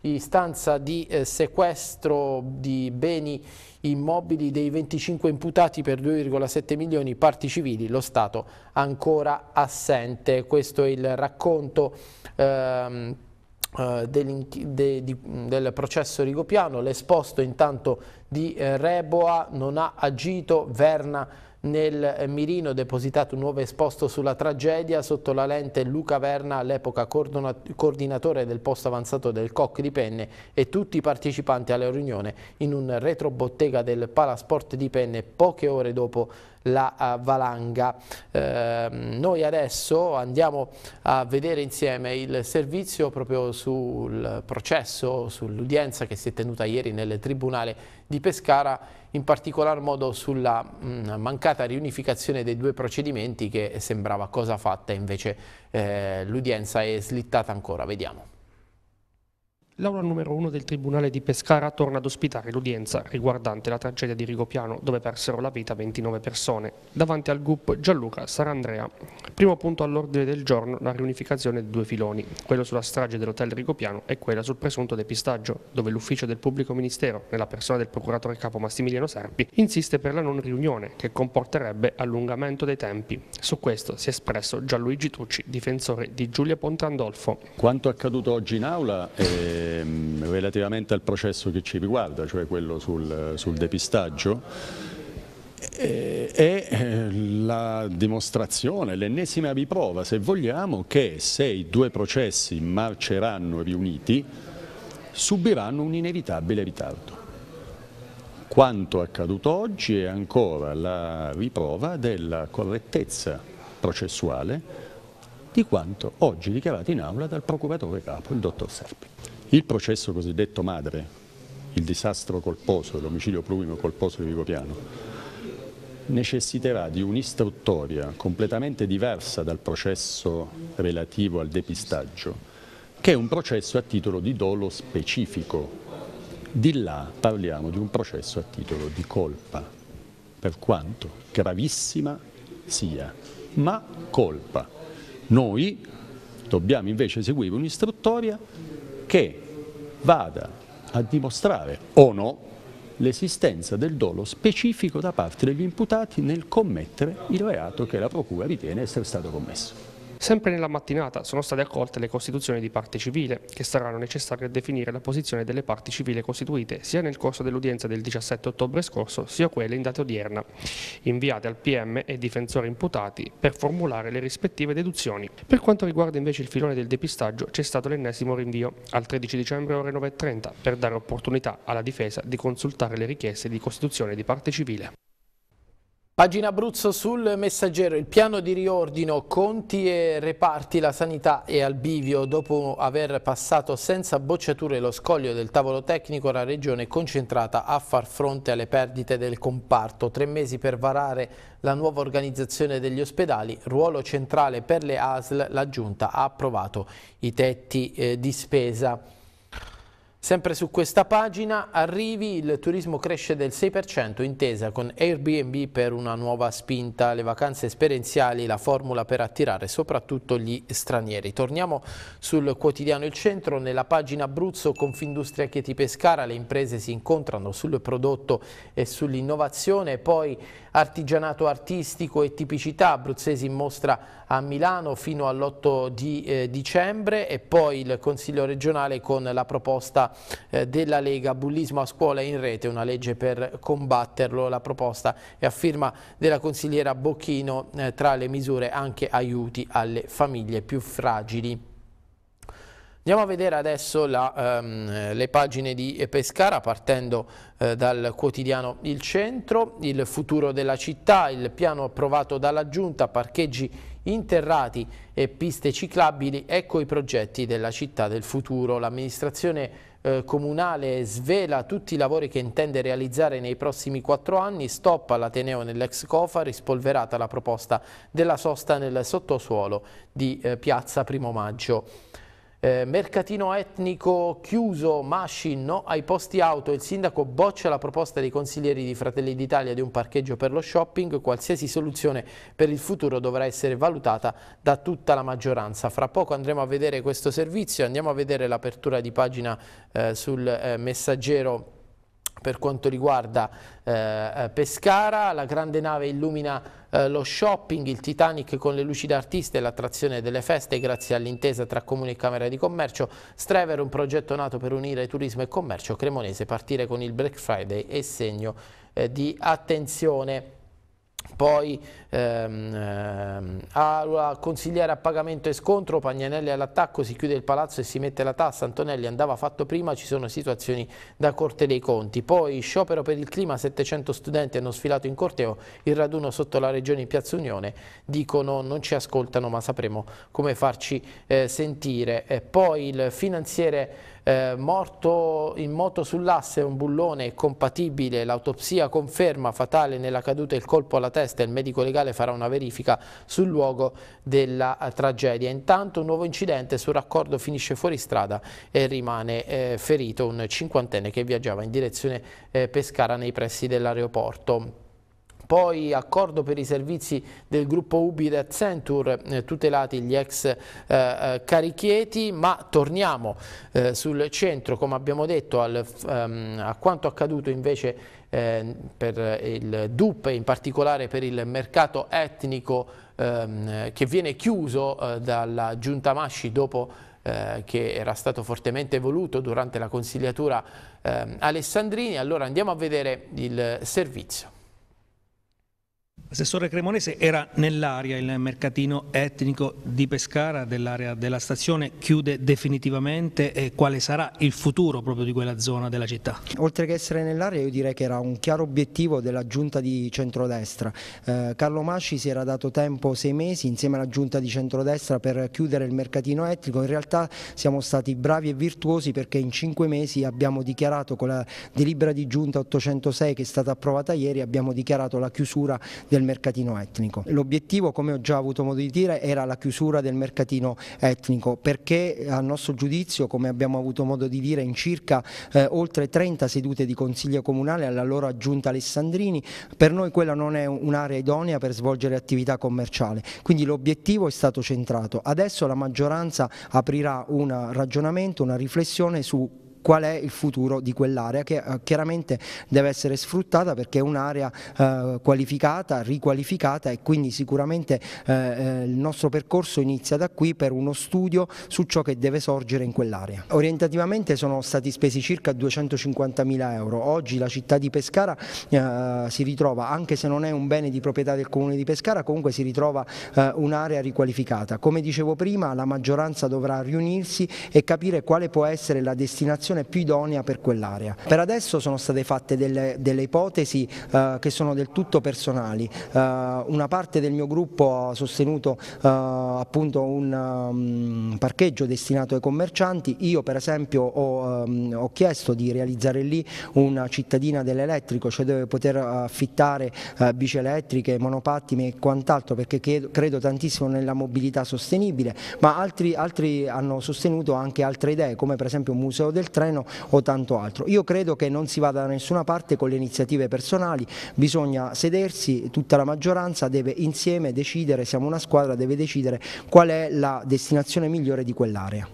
istanza di eh, sequestro di beni immobili dei 25 imputati per 2,7 milioni, parti civili, lo Stato ancora assente. Questo è il racconto ehm, eh, del, de, di, del processo rigopiano, l'esposto intanto di eh, Reboa non ha agito, Verna ha nel eh, mirino depositato un nuovo esposto sulla tragedia sotto la lente Luca Verna, all'epoca coordinatore del posto avanzato del Coc di Penne e tutti i partecipanti alla riunione in un retrobottega del Palasport di Penne poche ore dopo la uh, valanga. Eh, noi adesso andiamo a vedere insieme il servizio proprio sul processo, sull'udienza che si è tenuta ieri nel Tribunale di Pescara, in particolar modo sulla mh, mm, mancata riunificazione dei due procedimenti che sembrava cosa fatta, invece eh, l'udienza è slittata ancora. Vediamo. L'aula numero uno del Tribunale di Pescara torna ad ospitare l'udienza riguardante la tragedia di Rigopiano dove persero la vita 29 persone, davanti al GUP Gianluca Sarandrea. Primo punto all'ordine del giorno la riunificazione di due filoni, quello sulla strage dell'hotel Rigopiano e quella sul presunto depistaggio, dove l'ufficio del pubblico ministero, nella persona del procuratore capo Massimiliano Serpi, insiste per la non riunione che comporterebbe allungamento dei tempi. Su questo si è espresso Gianluigi Tucci, difensore di Giulia Pontandolfo. Quanto accaduto oggi in aula... È Ehm, relativamente al processo che ci riguarda, cioè quello sul, sul depistaggio, eh, è eh, la dimostrazione, l'ennesima riprova, se vogliamo, che se i due processi marceranno riuniti, subiranno un inevitabile ritardo. Quanto accaduto oggi è ancora la riprova della correttezza processuale di quanto oggi dichiarato in aula dal procuratore capo, il dottor Serpi. Il processo cosiddetto madre, il disastro colposo, l'omicidio plurimo colposo di Vicopiano, necessiterà di un'istruttoria completamente diversa dal processo relativo al depistaggio, che è un processo a titolo di dolo specifico. Di là parliamo di un processo a titolo di colpa, per quanto gravissima sia, ma colpa. Noi dobbiamo invece seguire un'istruttoria che vada a dimostrare o no l'esistenza del dolo specifico da parte degli imputati nel commettere il reato che la Procura ritiene essere stato commesso. Sempre nella mattinata sono state accolte le costituzioni di parte civile, che saranno necessarie a definire la posizione delle parti civile costituite sia nel corso dell'udienza del 17 ottobre scorso, sia quelle in data odierna, inviate al PM e difensori imputati per formulare le rispettive deduzioni. Per quanto riguarda invece il filone del depistaggio, c'è stato l'ennesimo rinvio al 13 dicembre ore 9.30 per dare opportunità alla difesa di consultare le richieste di costituzione di parte civile. Pagina Abruzzo sul messaggero, il piano di riordino conti e reparti la sanità è al bivio dopo aver passato senza bocciature lo scoglio del tavolo tecnico la regione è concentrata a far fronte alle perdite del comparto, tre mesi per varare la nuova organizzazione degli ospedali, ruolo centrale per le ASL, la giunta ha approvato i tetti eh, di spesa. Sempre su questa pagina, arrivi, il turismo cresce del 6%, intesa con Airbnb per una nuova spinta, le vacanze esperienziali, la formula per attirare soprattutto gli stranieri. Torniamo sul quotidiano Il Centro, nella pagina Abruzzo Confindustria Chieti Pescara, le imprese si incontrano sul prodotto e sull'innovazione, poi Artigianato artistico e tipicità abruzzesi in mostra a Milano fino all'8 di eh, dicembre e poi il Consiglio regionale con la proposta eh, della Lega Bullismo a scuola e in rete, una legge per combatterlo. La proposta è a firma della consigliera Bocchino eh, tra le misure anche aiuti alle famiglie più fragili. Andiamo a vedere adesso la, um, le pagine di Pescara partendo eh, dal quotidiano Il Centro, il futuro della città, il piano approvato dalla Giunta, parcheggi interrati e piste ciclabili, ecco i progetti della città del futuro. L'amministrazione eh, comunale svela tutti i lavori che intende realizzare nei prossimi quattro anni, stop all'Ateneo nell'ex COFA, rispolverata la proposta della sosta nel sottosuolo di eh, Piazza Primo Maggio. Eh, mercatino etnico chiuso, Masci no ai posti auto, il sindaco boccia la proposta dei consiglieri di Fratelli d'Italia di un parcheggio per lo shopping, qualsiasi soluzione per il futuro dovrà essere valutata da tutta la maggioranza. Fra poco andremo a vedere questo servizio, andiamo a vedere l'apertura di pagina eh, sul eh, messaggero per quanto riguarda eh, eh, Pescara, la grande nave illumina eh, lo shopping, il Titanic con le luci d'artista e l'attrazione delle feste grazie all'intesa tra Comune e Camera di Commercio, Strever un progetto nato per unire turismo e commercio cremonese, partire con il Black Friday è segno eh, di attenzione poi ehm, ehm a consigliere a pagamento e scontro, Pagnanelli all'attacco, si chiude il palazzo e si mette la tassa, Antonelli andava fatto prima, ci sono situazioni da Corte dei Conti, poi sciopero per il clima, 700 studenti hanno sfilato in corteo, il raduno sotto la regione in Piazza Unione, dicono non ci ascoltano ma sapremo come farci eh, sentire, e poi il finanziere eh, morto in moto sull'asse un bullone compatibile, l'autopsia conferma fatale nella caduta il colpo alla testa, il medico legale farà una verifica sul luogo della eh, tragedia. Intanto un nuovo incidente sul raccordo finisce fuori strada e rimane eh, ferito un cinquantenne che viaggiava in direzione eh, Pescara nei pressi dell'aeroporto poi accordo per i servizi del gruppo Ubi Red Centur, eh, tutelati gli ex eh, eh, carichieti, ma torniamo eh, sul centro, come abbiamo detto, al, ehm, a quanto accaduto invece eh, per il DUP, in particolare per il mercato etnico ehm, che viene chiuso dalla Giunta Masci dopo eh, che era stato fortemente voluto durante la consigliatura eh, Alessandrini. Allora andiamo a vedere il servizio. Assessore Cremonese, era nell'area il mercatino etnico di Pescara dell'area della stazione, chiude definitivamente e quale sarà il futuro proprio di quella zona della città? Oltre che essere nell'area io direi che era un chiaro obiettivo della giunta di centrodestra. Eh, Carlo Masci si era dato tempo sei mesi insieme alla giunta di centrodestra per chiudere il mercatino etnico, in realtà siamo stati bravi e virtuosi perché in cinque mesi abbiamo dichiarato con la delibera di giunta 806 che è stata approvata ieri, abbiamo dichiarato la chiusura del del mercatino etnico. L'obiettivo, come ho già avuto modo di dire, era la chiusura del mercatino etnico perché a nostro giudizio, come abbiamo avuto modo di dire in circa eh, oltre 30 sedute di Consiglio Comunale alla loro aggiunta Alessandrini, per noi quella non è un'area idonea per svolgere attività commerciale, quindi l'obiettivo è stato centrato. Adesso la maggioranza aprirà un ragionamento, una riflessione su qual è il futuro di quell'area che eh, chiaramente deve essere sfruttata perché è un'area eh, qualificata, riqualificata e quindi sicuramente eh, eh il nostro percorso inizia da qui per uno studio su ciò che deve sorgere in quell'area. Orientativamente sono stati spesi circa 250 mila euro, oggi la città di Pescara eh, si ritrova, anche se non è un bene di proprietà del comune di Pescara, comunque si ritrova eh, un'area riqualificata. Come dicevo prima la maggioranza dovrà riunirsi e capire quale può essere la destinazione soluzione più idonea per quell'area. Per adesso sono state fatte delle, delle ipotesi eh, che sono del tutto personali, eh, una parte del mio gruppo ha sostenuto eh, appunto un um, parcheggio destinato ai commercianti, io per esempio ho, um, ho chiesto di realizzare lì una cittadina dell'elettrico, cioè dove poter affittare eh, bici elettriche, monopattime e quant'altro perché credo tantissimo nella mobilità sostenibile, ma altri, altri hanno sostenuto anche altre idee come per esempio un museo del treno treno o tanto altro. Io credo che non si vada da nessuna parte con le iniziative personali, bisogna sedersi, tutta la maggioranza deve insieme decidere, siamo una squadra, deve decidere qual è la destinazione migliore di quell'area.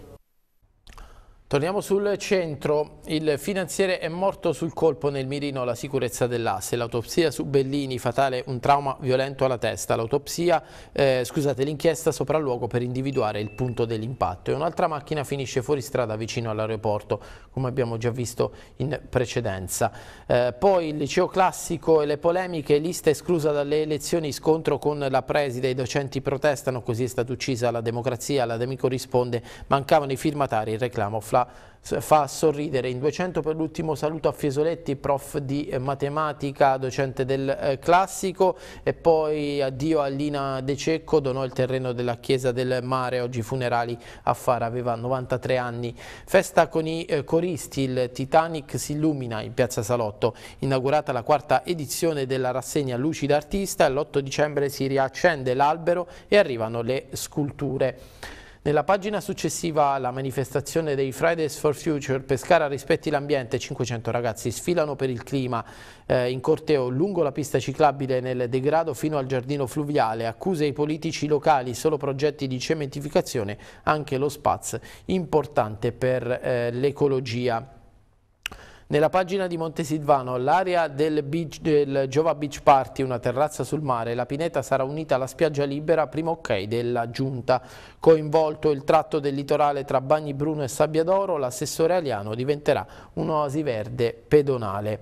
Torniamo sul centro. Il finanziere è morto sul colpo nel mirino alla sicurezza dell'asse. L'autopsia su Bellini, fatale un trauma violento alla testa. L'autopsia, eh, scusate, l'inchiesta sopralluogo per individuare il punto dell'impatto. E un'altra macchina finisce fuori strada vicino all'aeroporto, come abbiamo già visto in precedenza. Eh, poi il liceo classico e le polemiche, lista esclusa dalle elezioni, scontro con la preside, i docenti protestano, così è stata uccisa la democrazia. la Demico risponde, mancavano i firmatari, il reclamo flagrante fa, fa sorridere. In 200 per l'ultimo saluto a Fiesoletti, prof di eh, matematica, docente del eh, classico e poi addio a Lina De Cecco, donò il terreno della Chiesa del Mare, oggi funerali a Fara, aveva 93 anni. Festa con i eh, coristi, il Titanic si illumina in Piazza Salotto, inaugurata la quarta edizione della rassegna Lucida Artista, l'8 dicembre si riaccende l'albero e arrivano le sculture. Nella pagina successiva alla manifestazione dei Fridays for Future Pescara Rispetti l'Ambiente, 500 ragazzi sfilano per il clima eh, in corteo lungo la pista ciclabile nel degrado fino al giardino fluviale, accuse ai politici locali solo progetti di cementificazione, anche lo spazio importante per eh, l'ecologia. Nella pagina di Montesilvano, l'area del, del, Giova Beach Party, una terrazza sul mare, la pineta sarà unita alla spiaggia libera, primo ok della giunta. Coinvolto il tratto del litorale tra Bagni Bruno e Sabbia d'Oro, l'assessore Aliano diventerà un'oasi verde pedonale.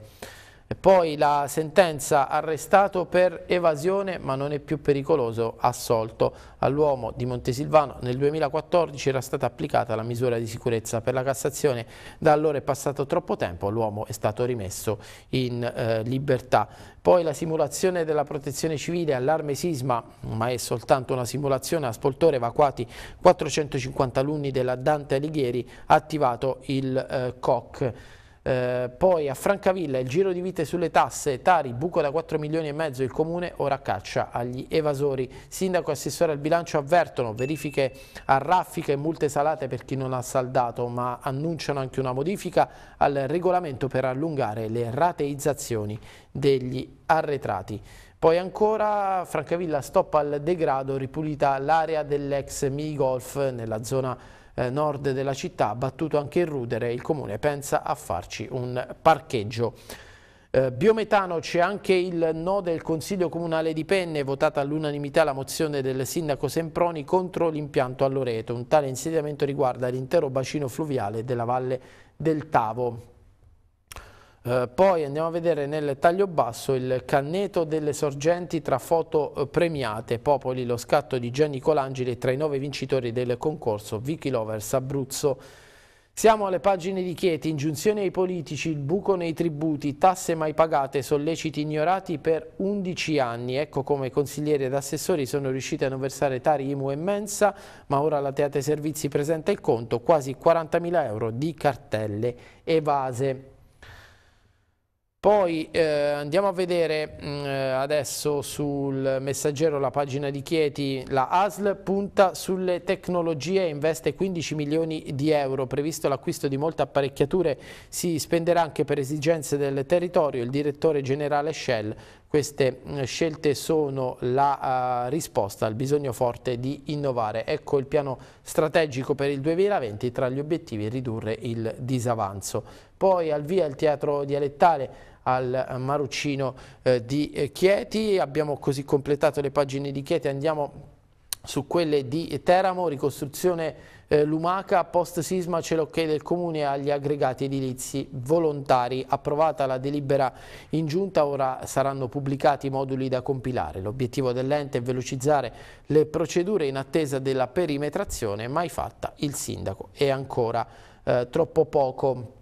E poi la sentenza arrestato per evasione ma non è più pericoloso, assolto. All'uomo di Montesilvano nel 2014 era stata applicata la misura di sicurezza per la Cassazione, da allora è passato troppo tempo, l'uomo è stato rimesso in eh, libertà. Poi la simulazione della protezione civile, allarme sisma, ma è soltanto una simulazione, a Spoltore evacuati 450 alunni della Dante Alighieri, attivato il eh, COC. Eh, poi a Francavilla il giro di vite sulle tasse, Tari, buco da 4 milioni e mezzo, il comune ora caccia agli evasori. Sindaco e assessore al bilancio avvertono verifiche a raffica e multe salate per chi non ha saldato, ma annunciano anche una modifica al regolamento per allungare le rateizzazioni degli arretrati. Poi ancora Francavilla stop al degrado, ripulita l'area dell'ex Migolf nella zona eh, nord della città, battuto anche il rudere, il comune pensa a farci un parcheggio. Eh, biometano c'è anche il no del Consiglio Comunale di Penne, votata all'unanimità la mozione del sindaco Semproni contro l'impianto a Loreto. Un tale insediamento riguarda l'intero bacino fluviale della Valle del Tavo. Eh, poi andiamo a vedere nel taglio basso il canneto delle sorgenti tra foto eh, premiate, Popoli, lo scatto di Gianni Colangeli tra i nove vincitori del concorso Vicky Lovers Abruzzo. Siamo alle pagine di Chieti, ingiunzioni ai politici, il buco nei tributi, tasse mai pagate, solleciti ignorati per 11 anni. Ecco come consiglieri ed assessori sono riusciti a non versare tari IMU e mensa, ma ora la Teate Servizi presenta il conto, quasi 40.000 euro di cartelle evase. Poi eh, andiamo a vedere mh, mm, eh, adesso sul messaggero la pagina di Chieti, la ASL punta sulle tecnologie e investe 15 milioni di euro, previsto l'acquisto di molte apparecchiature, si spenderà anche per esigenze del territorio, il direttore generale Shell, queste mm, scelte sono la uh, risposta al bisogno forte di innovare. Ecco il piano strategico per il 2020, tra gli obiettivi ridurre il disavanzo. Poi al via il teatro dialettale al Maruccino eh, di eh, Chieti. Abbiamo così completato le pagine di Chieti, andiamo su quelle di Teramo, ricostruzione eh, Lumaca, post sisma c'è l'ok del comune agli aggregati edilizi volontari, approvata la delibera in giunta, ora saranno pubblicati i moduli da compilare. L'obiettivo dell'ente è velocizzare le procedure in attesa della perimetrazione mai fatta, il sindaco è ancora eh, troppo poco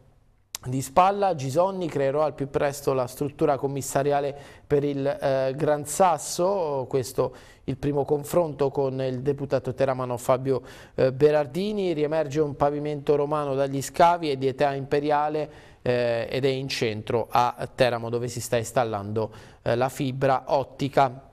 di spalla Gisonni creerò al più presto la struttura commissariale per il eh, Gran Sasso, questo il primo confronto con il deputato teramano Fabio eh, Berardini, riemerge un pavimento romano dagli scavi e di età imperiale eh, ed è in centro a Teramo dove si sta installando eh, la fibra ottica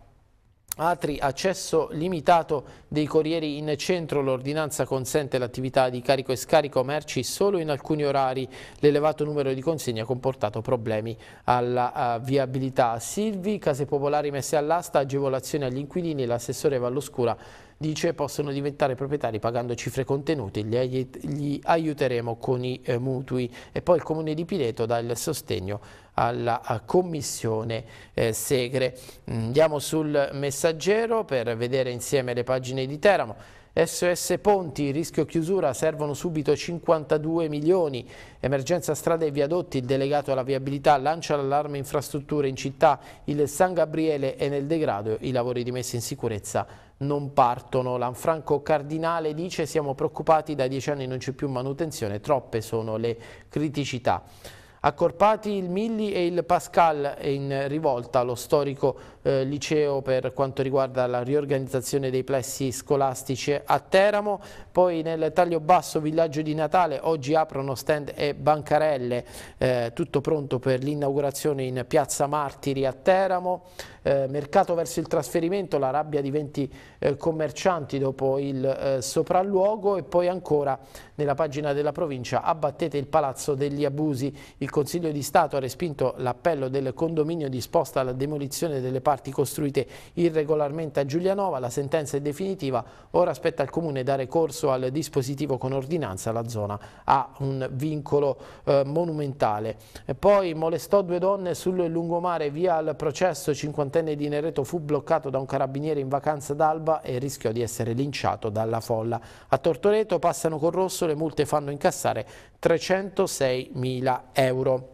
atri accesso limitato dei corrieri in centro. L'ordinanza consente l'attività di carico e scarico merci solo in alcuni orari. L'elevato numero di consegne ha comportato problemi alla eh, viabilità. Silvi, case popolari messe all'asta, agevolazione agli inquilini, l'assessore Valloscura dice possono diventare proprietari pagando cifre contenute, gli aiuteremo con i eh, mutui e poi il comune di Pileto dà il sostegno alla commissione eh, Segre. Mm, andiamo sul messaggero per vedere insieme le pagine di Teramo. SOS Ponti, rischio chiusura, servono subito 52 milioni, emergenza strade e viadotti, il delegato alla viabilità lancia l'allarme infrastrutture in città, il San Gabriele è nel degrado, i lavori di messa in sicurezza non partono. Lanfranco Cardinale dice siamo preoccupati, da dieci anni non c'è più manutenzione, troppe sono le criticità. Accorpati il Milli e il Pascal in rivolta lo storico eh, liceo per quanto riguarda la riorganizzazione dei plessi scolastici a Teramo, poi nel taglio basso villaggio di Natale oggi aprono stand e bancarelle, eh, tutto pronto per l'inaugurazione in piazza Martiri a Teramo, eh, mercato verso il trasferimento, la rabbia di 20 eh, commercianti dopo il eh, sopralluogo e poi ancora nella pagina della provincia abbattete il palazzo degli abusi. Il Consiglio di Stato ha respinto l'appello del condominio disposto alla demolizione delle parti costruite irregolarmente a Giulianova, la sentenza è definitiva, ora aspetta al Comune dare corso al dispositivo con ordinanza, la zona ha un vincolo eh, monumentale. E poi molestò due donne sul lungomare via al processo 50 cinquantenne di Nereto fu bloccato da un carabiniere in vacanza d'alba e rischiò di essere linciato dalla folla. A Tortoreto passano con rosso, le multe fanno incassare 306.000 euro.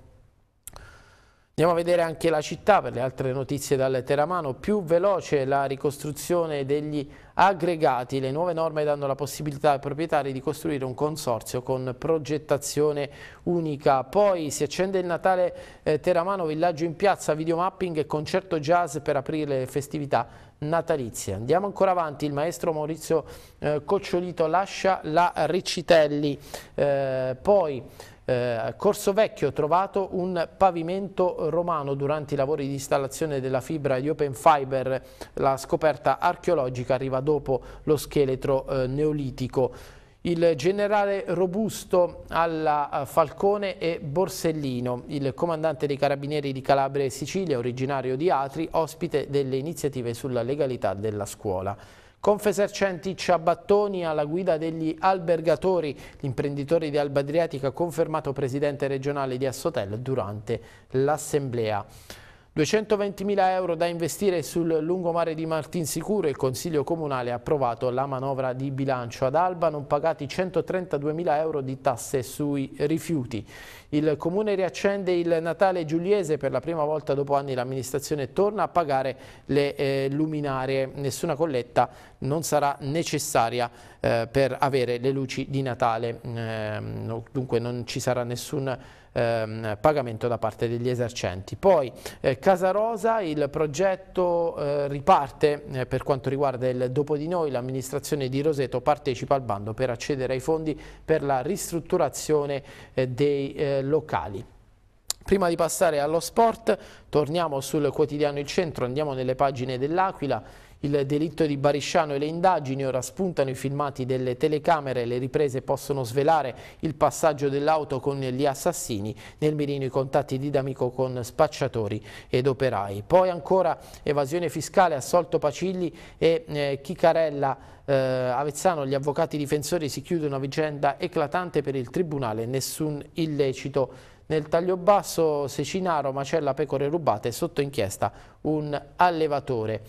Andiamo a vedere anche la città per le altre notizie dal Teramano, più veloce la ricostruzione degli aggregati, le nuove norme danno la possibilità ai proprietari di costruire un consorzio con progettazione unica. Poi si accende il Natale eh, Teramano, villaggio in piazza, videomapping e concerto jazz per aprire le festività natalizie. Andiamo ancora avanti, il maestro Maurizio eh, Cocciolito lascia la Riccitelli, eh, poi... Eh, Corso Vecchio trovato un pavimento romano durante i lavori di installazione della fibra di Open Fiber. La scoperta archeologica arriva dopo lo scheletro eh, neolitico. Il generale Robusto alla eh, Falcone e Borsellino, il comandante dei carabinieri di Calabria e Sicilia, originario di Atri, ospite delle iniziative sulla legalità della scuola. Confesercenti Ciabattoni alla guida degli albergatori, l'imprenditore di Alba Adriatica confermato presidente regionale di Assotel durante l'assemblea. 220.000 euro da investire sul lungomare di Martinsicuro, il Consiglio Comunale ha approvato la manovra di bilancio. Ad Alba non pagati 132.000 euro di tasse sui rifiuti. Il Comune riaccende il Natale giuliese, per la prima volta dopo anni l'amministrazione torna a pagare le eh, luminarie. Nessuna colletta non sarà necessaria eh, per avere le luci di Natale, eh, dunque non ci sarà nessun ehm, pagamento da parte degli esercenti. Poi eh, Casa Rosa, il progetto eh, riparte eh, per quanto riguarda il dopo di noi, l'amministrazione di Roseto partecipa al bando per accedere ai fondi per la ristrutturazione eh, dei eh, locali. Prima di passare allo sport, torniamo sul quotidiano Il Centro, andiamo nelle pagine dell'Aquila, il delitto di Barisciano e le indagini ora spuntano i filmati delle telecamere, le riprese possono svelare il passaggio dell'auto con gli assassini, nel mirino i contatti di D'Amico con spacciatori ed operai. Poi ancora evasione fiscale, assolto Pacilli e eh, Chicarella eh, Avezzano, gli avvocati difensori si chiude una vicenda eclatante per il Tribunale, nessun illecito nel taglio basso Secinaro, Macella, Pecore rubate, sotto inchiesta un allevatore.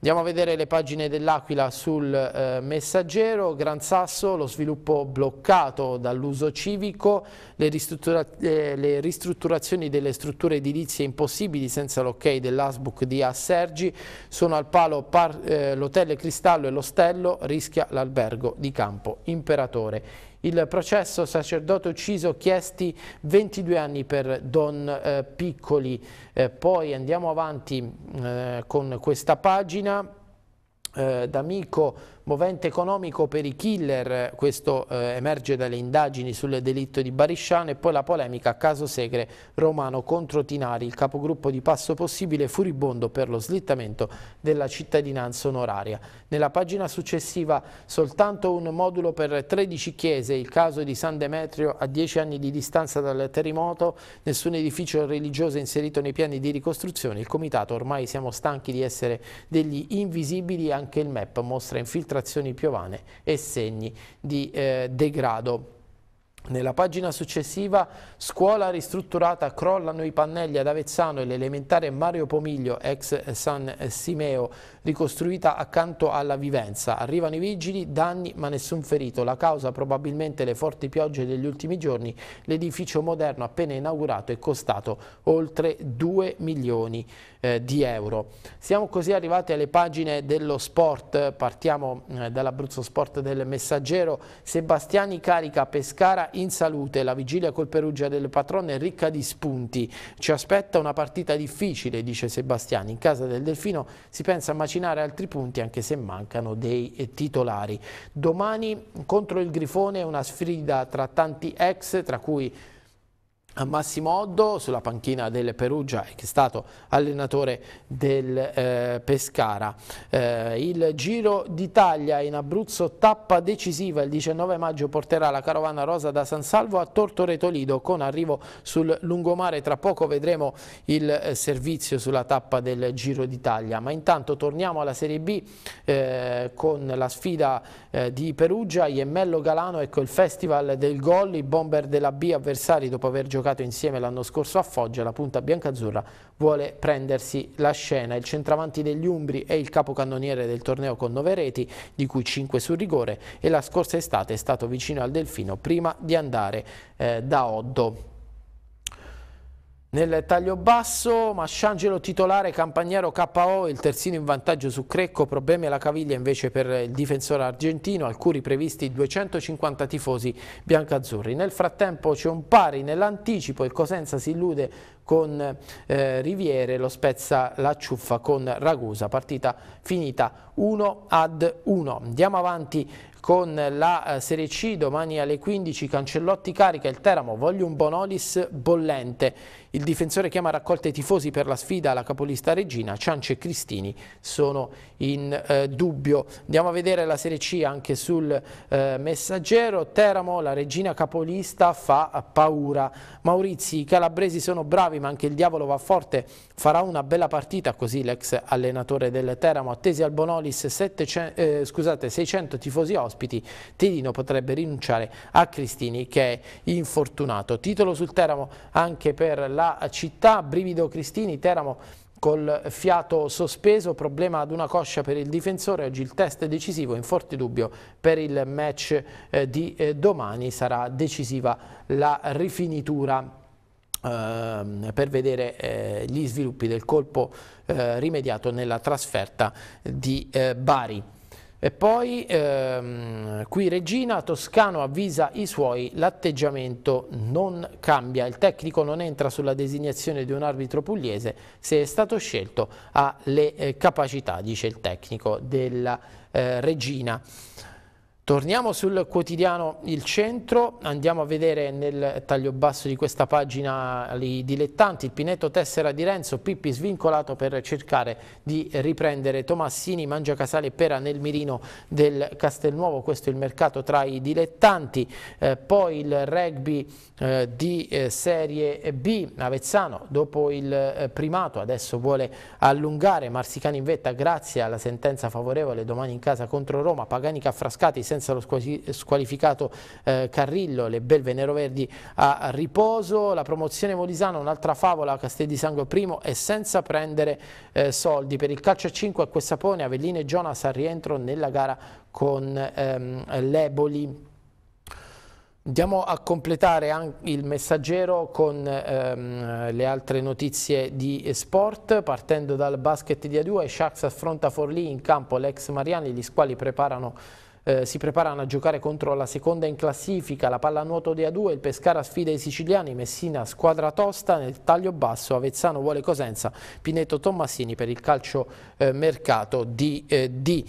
Andiamo a vedere le pagine dell'Aquila sul eh, messaggero, Gran Sasso, lo sviluppo bloccato dall'uso civico, le, ristruttura eh, le, ristrutturazioni delle strutture edilizie impossibili senza l'ok dell'Asbuc di Assergi, sono al palo eh, l'Hotel Cristallo e l'Ostello, rischia l'albergo di campo Imperatore. Il processo sacerdote ucciso chiesti 22 anni per Don eh, Piccoli. Eh, poi andiamo avanti eh, con questa pagina. Eh, D'Amico movente economico per i killer, questo eh, emerge dalle indagini sul delitto di Barisciano e poi la polemica a caso Segre Romano contro Tinari, il capogruppo di Passo Possibile furibondo per lo slittamento della cittadinanza onoraria. Nella pagina successiva soltanto un modulo per 13 chiese, il caso di San Demetrio a 10 anni di distanza dal terremoto, nessun edificio religioso inserito nei piani di ricostruzione, il comitato ormai siamo stanchi di essere degli invisibili, anche il MEP mostra infiltrazione infiltrazioni piovane e segni di eh, degrado. Nella pagina successiva, scuola ristrutturata, crollano i pannelli ad Avezzano e l'elementare Mario Pomiglio, ex San Simeo, ricostruita accanto alla vivenza. Arrivano i vigili, danni ma nessun ferito. La causa probabilmente le forti piogge degli ultimi giorni. L'edificio moderno appena inaugurato è costato oltre 2 milioni eh, di euro. Siamo così arrivati alle pagine dello sport. Partiamo eh, dall'Abruzzo Sport del Messaggero. Sebastiani carica Pescara in salute. La vigilia col Perugia del Patrone è ricca di spunti. Ci aspetta una partita difficile, dice Sebastiani. In casa del Delfino si pensa a Macedonia avvicinare altri punti anche se mancano dei eh, titolari. Domani contro il Grifone è una sfida tra tanti ex, tra cui Massimo Oddo sulla panchina del Perugia che è stato allenatore del eh, Pescara. Eh, il Giro d'Italia in Abruzzo tappa decisiva il 19 maggio porterà la carovana rosa da San Salvo a Tortoretolido con arrivo sul lungomare. Tra poco vedremo il eh, servizio sulla tappa del Giro d'Italia. Ma intanto torniamo alla Serie B eh, con la sfida eh, di Perugia, Iemmello Galano, ecco il festival del gol, i bomber della B avversari dopo aver giocato giocato insieme l'anno scorso a Foggia, la punta biancazzurra vuole prendersi la scena. Il centravanti degli Umbri è il capocannoniere del torneo con 9 reti, di cui 5 su rigore e la scorsa estate è stato vicino al Delfino prima di andare eh, da Oddo. Nel taglio basso, Masciangelo titolare, Campagnaro KO, il terzino in vantaggio su Crecco, problemi alla caviglia invece per il difensore argentino, alcuni previsti 250 tifosi biancazzurri. Nel frattempo c'è un pari nell'anticipo, il Cosenza si illude con eh, Riviere, lo Spezza la ciuffa con Ragusa, partita finita 1 ad 1. Andiamo avanti con la eh, Serie C, domani alle 15 Cancellotti carica il Teramo, voglio un Bonolis bollente. Il difensore chiama a raccolta i tifosi per la sfida alla capolista Regina, Ciance e Cristini sono in eh, dubbio. Andiamo a vedere la Serie C anche sul eh, messaggero, Teramo, la Regina capolista fa paura. Maurizi, i calabresi sono bravi ma anche il diavolo va forte, farà una bella partita, così l'ex allenatore del Teramo, attesi al Bonolis 700, eh, scusate, 600 tifosi ospiti, Tedino potrebbe rinunciare a Cristini che è infortunato. Titolo sul Teramo anche per la la città, brivido Cristini, Teramo col fiato sospeso, problema ad una coscia per il difensore, oggi il test è decisivo, in forte dubbio per il match eh, di eh, domani sarà decisiva la rifinitura eh, per vedere eh, gli sviluppi del colpo eh, rimediato nella trasferta di eh, Bari. E poi ehm, qui Regina, Toscano avvisa i suoi, l'atteggiamento non cambia, il tecnico non entra sulla designazione di un arbitro pugliese, se è stato scelto ha le eh, capacità, dice il tecnico della eh, Regina. Torniamo sul quotidiano Il Centro, andiamo a vedere nel taglio basso di questa pagina i dilettanti, il Pinetto Tessera di Renzo, Pippi svincolato per cercare di riprendere Tomassini, Mangia Casale e Pera nel mirino del Castelnuovo, questo è il mercato tra i dilettanti, eh, poi il rugby eh, di eh, Serie B, Avezzano dopo il eh, primato, adesso vuole allungare, Marsicani in vetta grazie alla sentenza favorevole domani in casa contro Roma, Paganica affrascati senza senza lo squalificato eh, Carrillo, le belve neroverdi a riposo, la promozione Molisano, un'altra favola, Castel di Sangue primo e senza prendere eh, soldi. Per il calcio a 5 a Quessapone, Avellino e Jonas a rientro nella gara con ehm, l'Eboli. Andiamo a completare il messaggero con ehm, le altre notizie di sport, partendo dal basket di A2, Sharks affronta Forlì in campo, l'ex Mariani, gli squali preparano eh, si preparano a giocare contro la seconda in classifica, la pallanuoto di A2, il Pescara sfida i siciliani, Messina squadra tosta nel taglio basso, Avezzano vuole Cosenza, Pinetto Tommasini per il calcio eh, mercato di eh, D.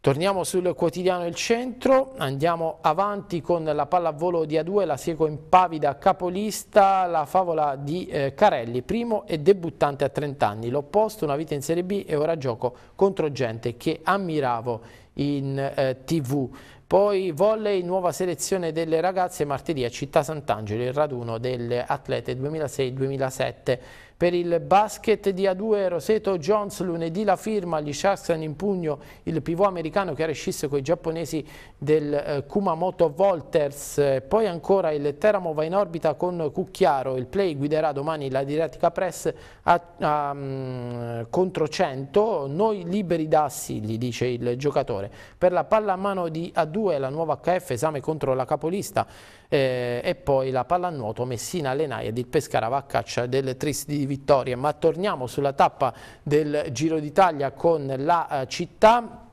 Torniamo sul quotidiano Il Centro, andiamo avanti con la pallavolo di A2, la segue impavida capolista, la favola di eh, Carelli, primo e debuttante a 30 anni, l'opposto, una vita in Serie B e ora gioco contro gente che ammiravo in eh, tv. Poi volley, nuova selezione delle ragazze martedì a Città Sant'Angelo, il raduno delle atlete 2006-2007 per il basket di A2 Roseto Jones lunedì la firma, gli Sharks hanno in pugno il pivot americano che rescisse con i giapponesi del eh, Kumamoto Volters. Poi ancora il Teramo va in orbita con Cucchiaro, il play guiderà domani la Direttica Press a, a, um, contro 100, noi liberi d'assi, gli dice il giocatore. Per la pallamano di A2 la nuova HF esame contro la capolista eh, e poi la pallanuoto Messina Lenaia ed il Pescara va a caccia delle tristi vittorie. Ma torniamo sulla tappa del Giro d'Italia con la eh, città,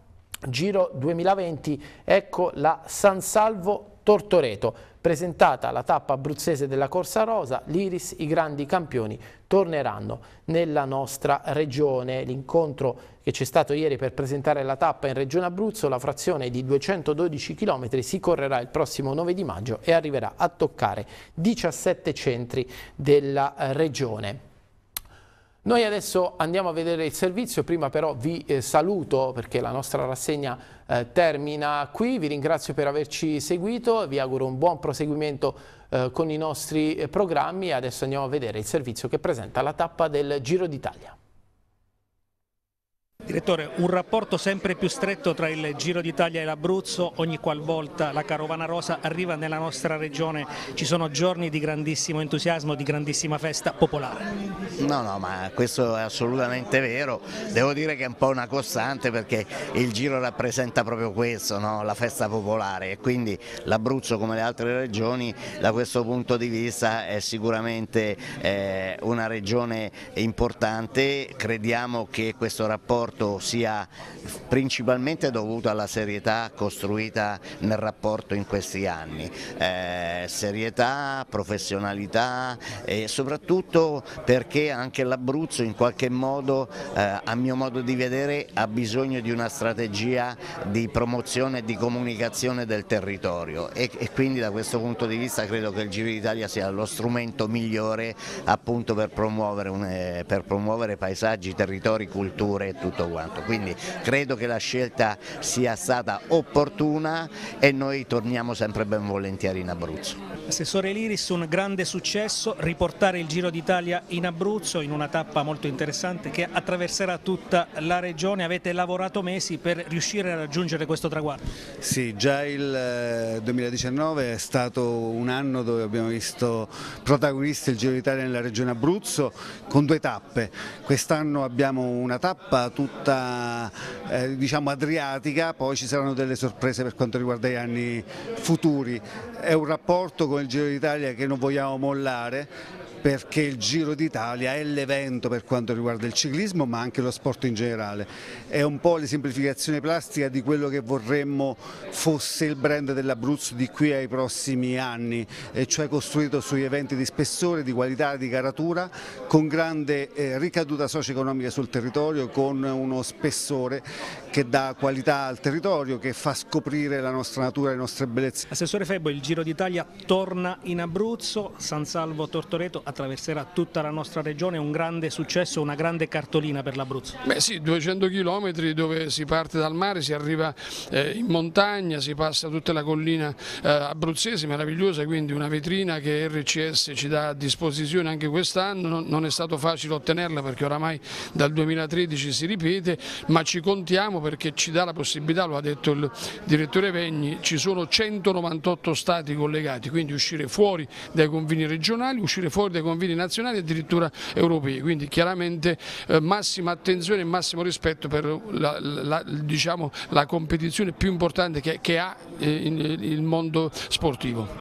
Giro 2020, ecco la San Salvo Tortoreto. Presentata la tappa abruzzese della Corsa Rosa, l'Iris, i grandi campioni torneranno nella nostra regione. L'incontro che c'è stato ieri per presentare la tappa in Regione Abruzzo, la frazione di 212 km si correrà il prossimo 9 di maggio e arriverà a toccare 17 centri della regione. Noi adesso andiamo a vedere il servizio, prima però vi eh, saluto perché la nostra rassegna eh, termina qui, vi ringrazio per averci seguito, e vi auguro un buon proseguimento eh, con i nostri programmi adesso andiamo a vedere il servizio che presenta la tappa del Giro d'Italia. Direttore, un rapporto sempre più stretto tra il Giro d'Italia e l'Abruzzo, ogni qualvolta la Carovana Rosa arriva nella nostra regione ci sono giorni di grandissimo entusiasmo, di grandissima festa popolare. No, no, ma questo è assolutamente vero, devo dire che è un po' una costante perché il Giro rappresenta proprio questo, no? la festa popolare e quindi l'Abruzzo come le altre regioni da questo punto di vista è sicuramente eh, una regione importante, crediamo che questo rapporto rapporto sia principalmente dovuto alla serietà costruita nel rapporto in questi anni, eh, serietà, professionalità e soprattutto perché anche l'Abruzzo in qualche modo eh, a mio modo di vedere ha bisogno di una strategia di promozione e di comunicazione del territorio e, e quindi da questo punto di vista credo che il Giro d'Italia sia lo strumento migliore appunto per promuovere, un, eh, per promuovere paesaggi, territori, culture e tutto tutto quanto, quindi credo che la scelta sia stata opportuna e noi torniamo sempre ben volentieri in Abruzzo. Assessore Liris, un grande successo riportare il Giro d'Italia in Abruzzo in una tappa molto interessante che attraverserà tutta la regione, avete lavorato mesi per riuscire a raggiungere questo traguardo. Sì, già il 2019 eh, è stato un anno dove abbiamo visto protagonisti il Giro d'Italia nella regione Abruzzo con due tappe, quest'anno abbiamo una tappa tutta tutta eh, diciamo adriatica, poi ci saranno delle sorprese per quanto riguarda gli anni futuri. È un rapporto con il Giro d'Italia che non vogliamo mollare, perché il Giro d'Italia è l'evento per quanto riguarda il ciclismo ma anche lo sport in generale. È un po' l'esemplificazione plastica di quello che vorremmo fosse il brand dell'Abruzzo di qui ai prossimi anni, e cioè costruito sugli eventi di spessore, di qualità, di caratura, con grande eh, ricaduta socio-economica sul territorio, con uno spessore che dà qualità al territorio, che fa scoprire la nostra natura, le nostre bellezze. Assessore Febo, il Giro d'Italia torna in Abruzzo, San Salvo Tortoreto attraverserà tutta la nostra regione, un grande successo, una grande cartolina per l'Abruzzo. Beh sì, 200 km dove si parte dal mare, si arriva eh, in montagna, si passa tutta la collina eh, abruzzese, meravigliosa, quindi una vetrina che RCS ci dà a disposizione anche quest'anno, non è stato facile ottenerla perché oramai dal 2013 si ripete, ma ci contiamo perché ci dà la possibilità, lo ha detto il direttore Vegni, ci sono 198 stati collegati, quindi uscire fuori dai confini regionali, uscire fuori dai dei confini nazionali e addirittura europei, quindi chiaramente eh, massima attenzione e massimo rispetto per la, la, diciamo, la competizione più importante che, che ha eh, in, il mondo sportivo.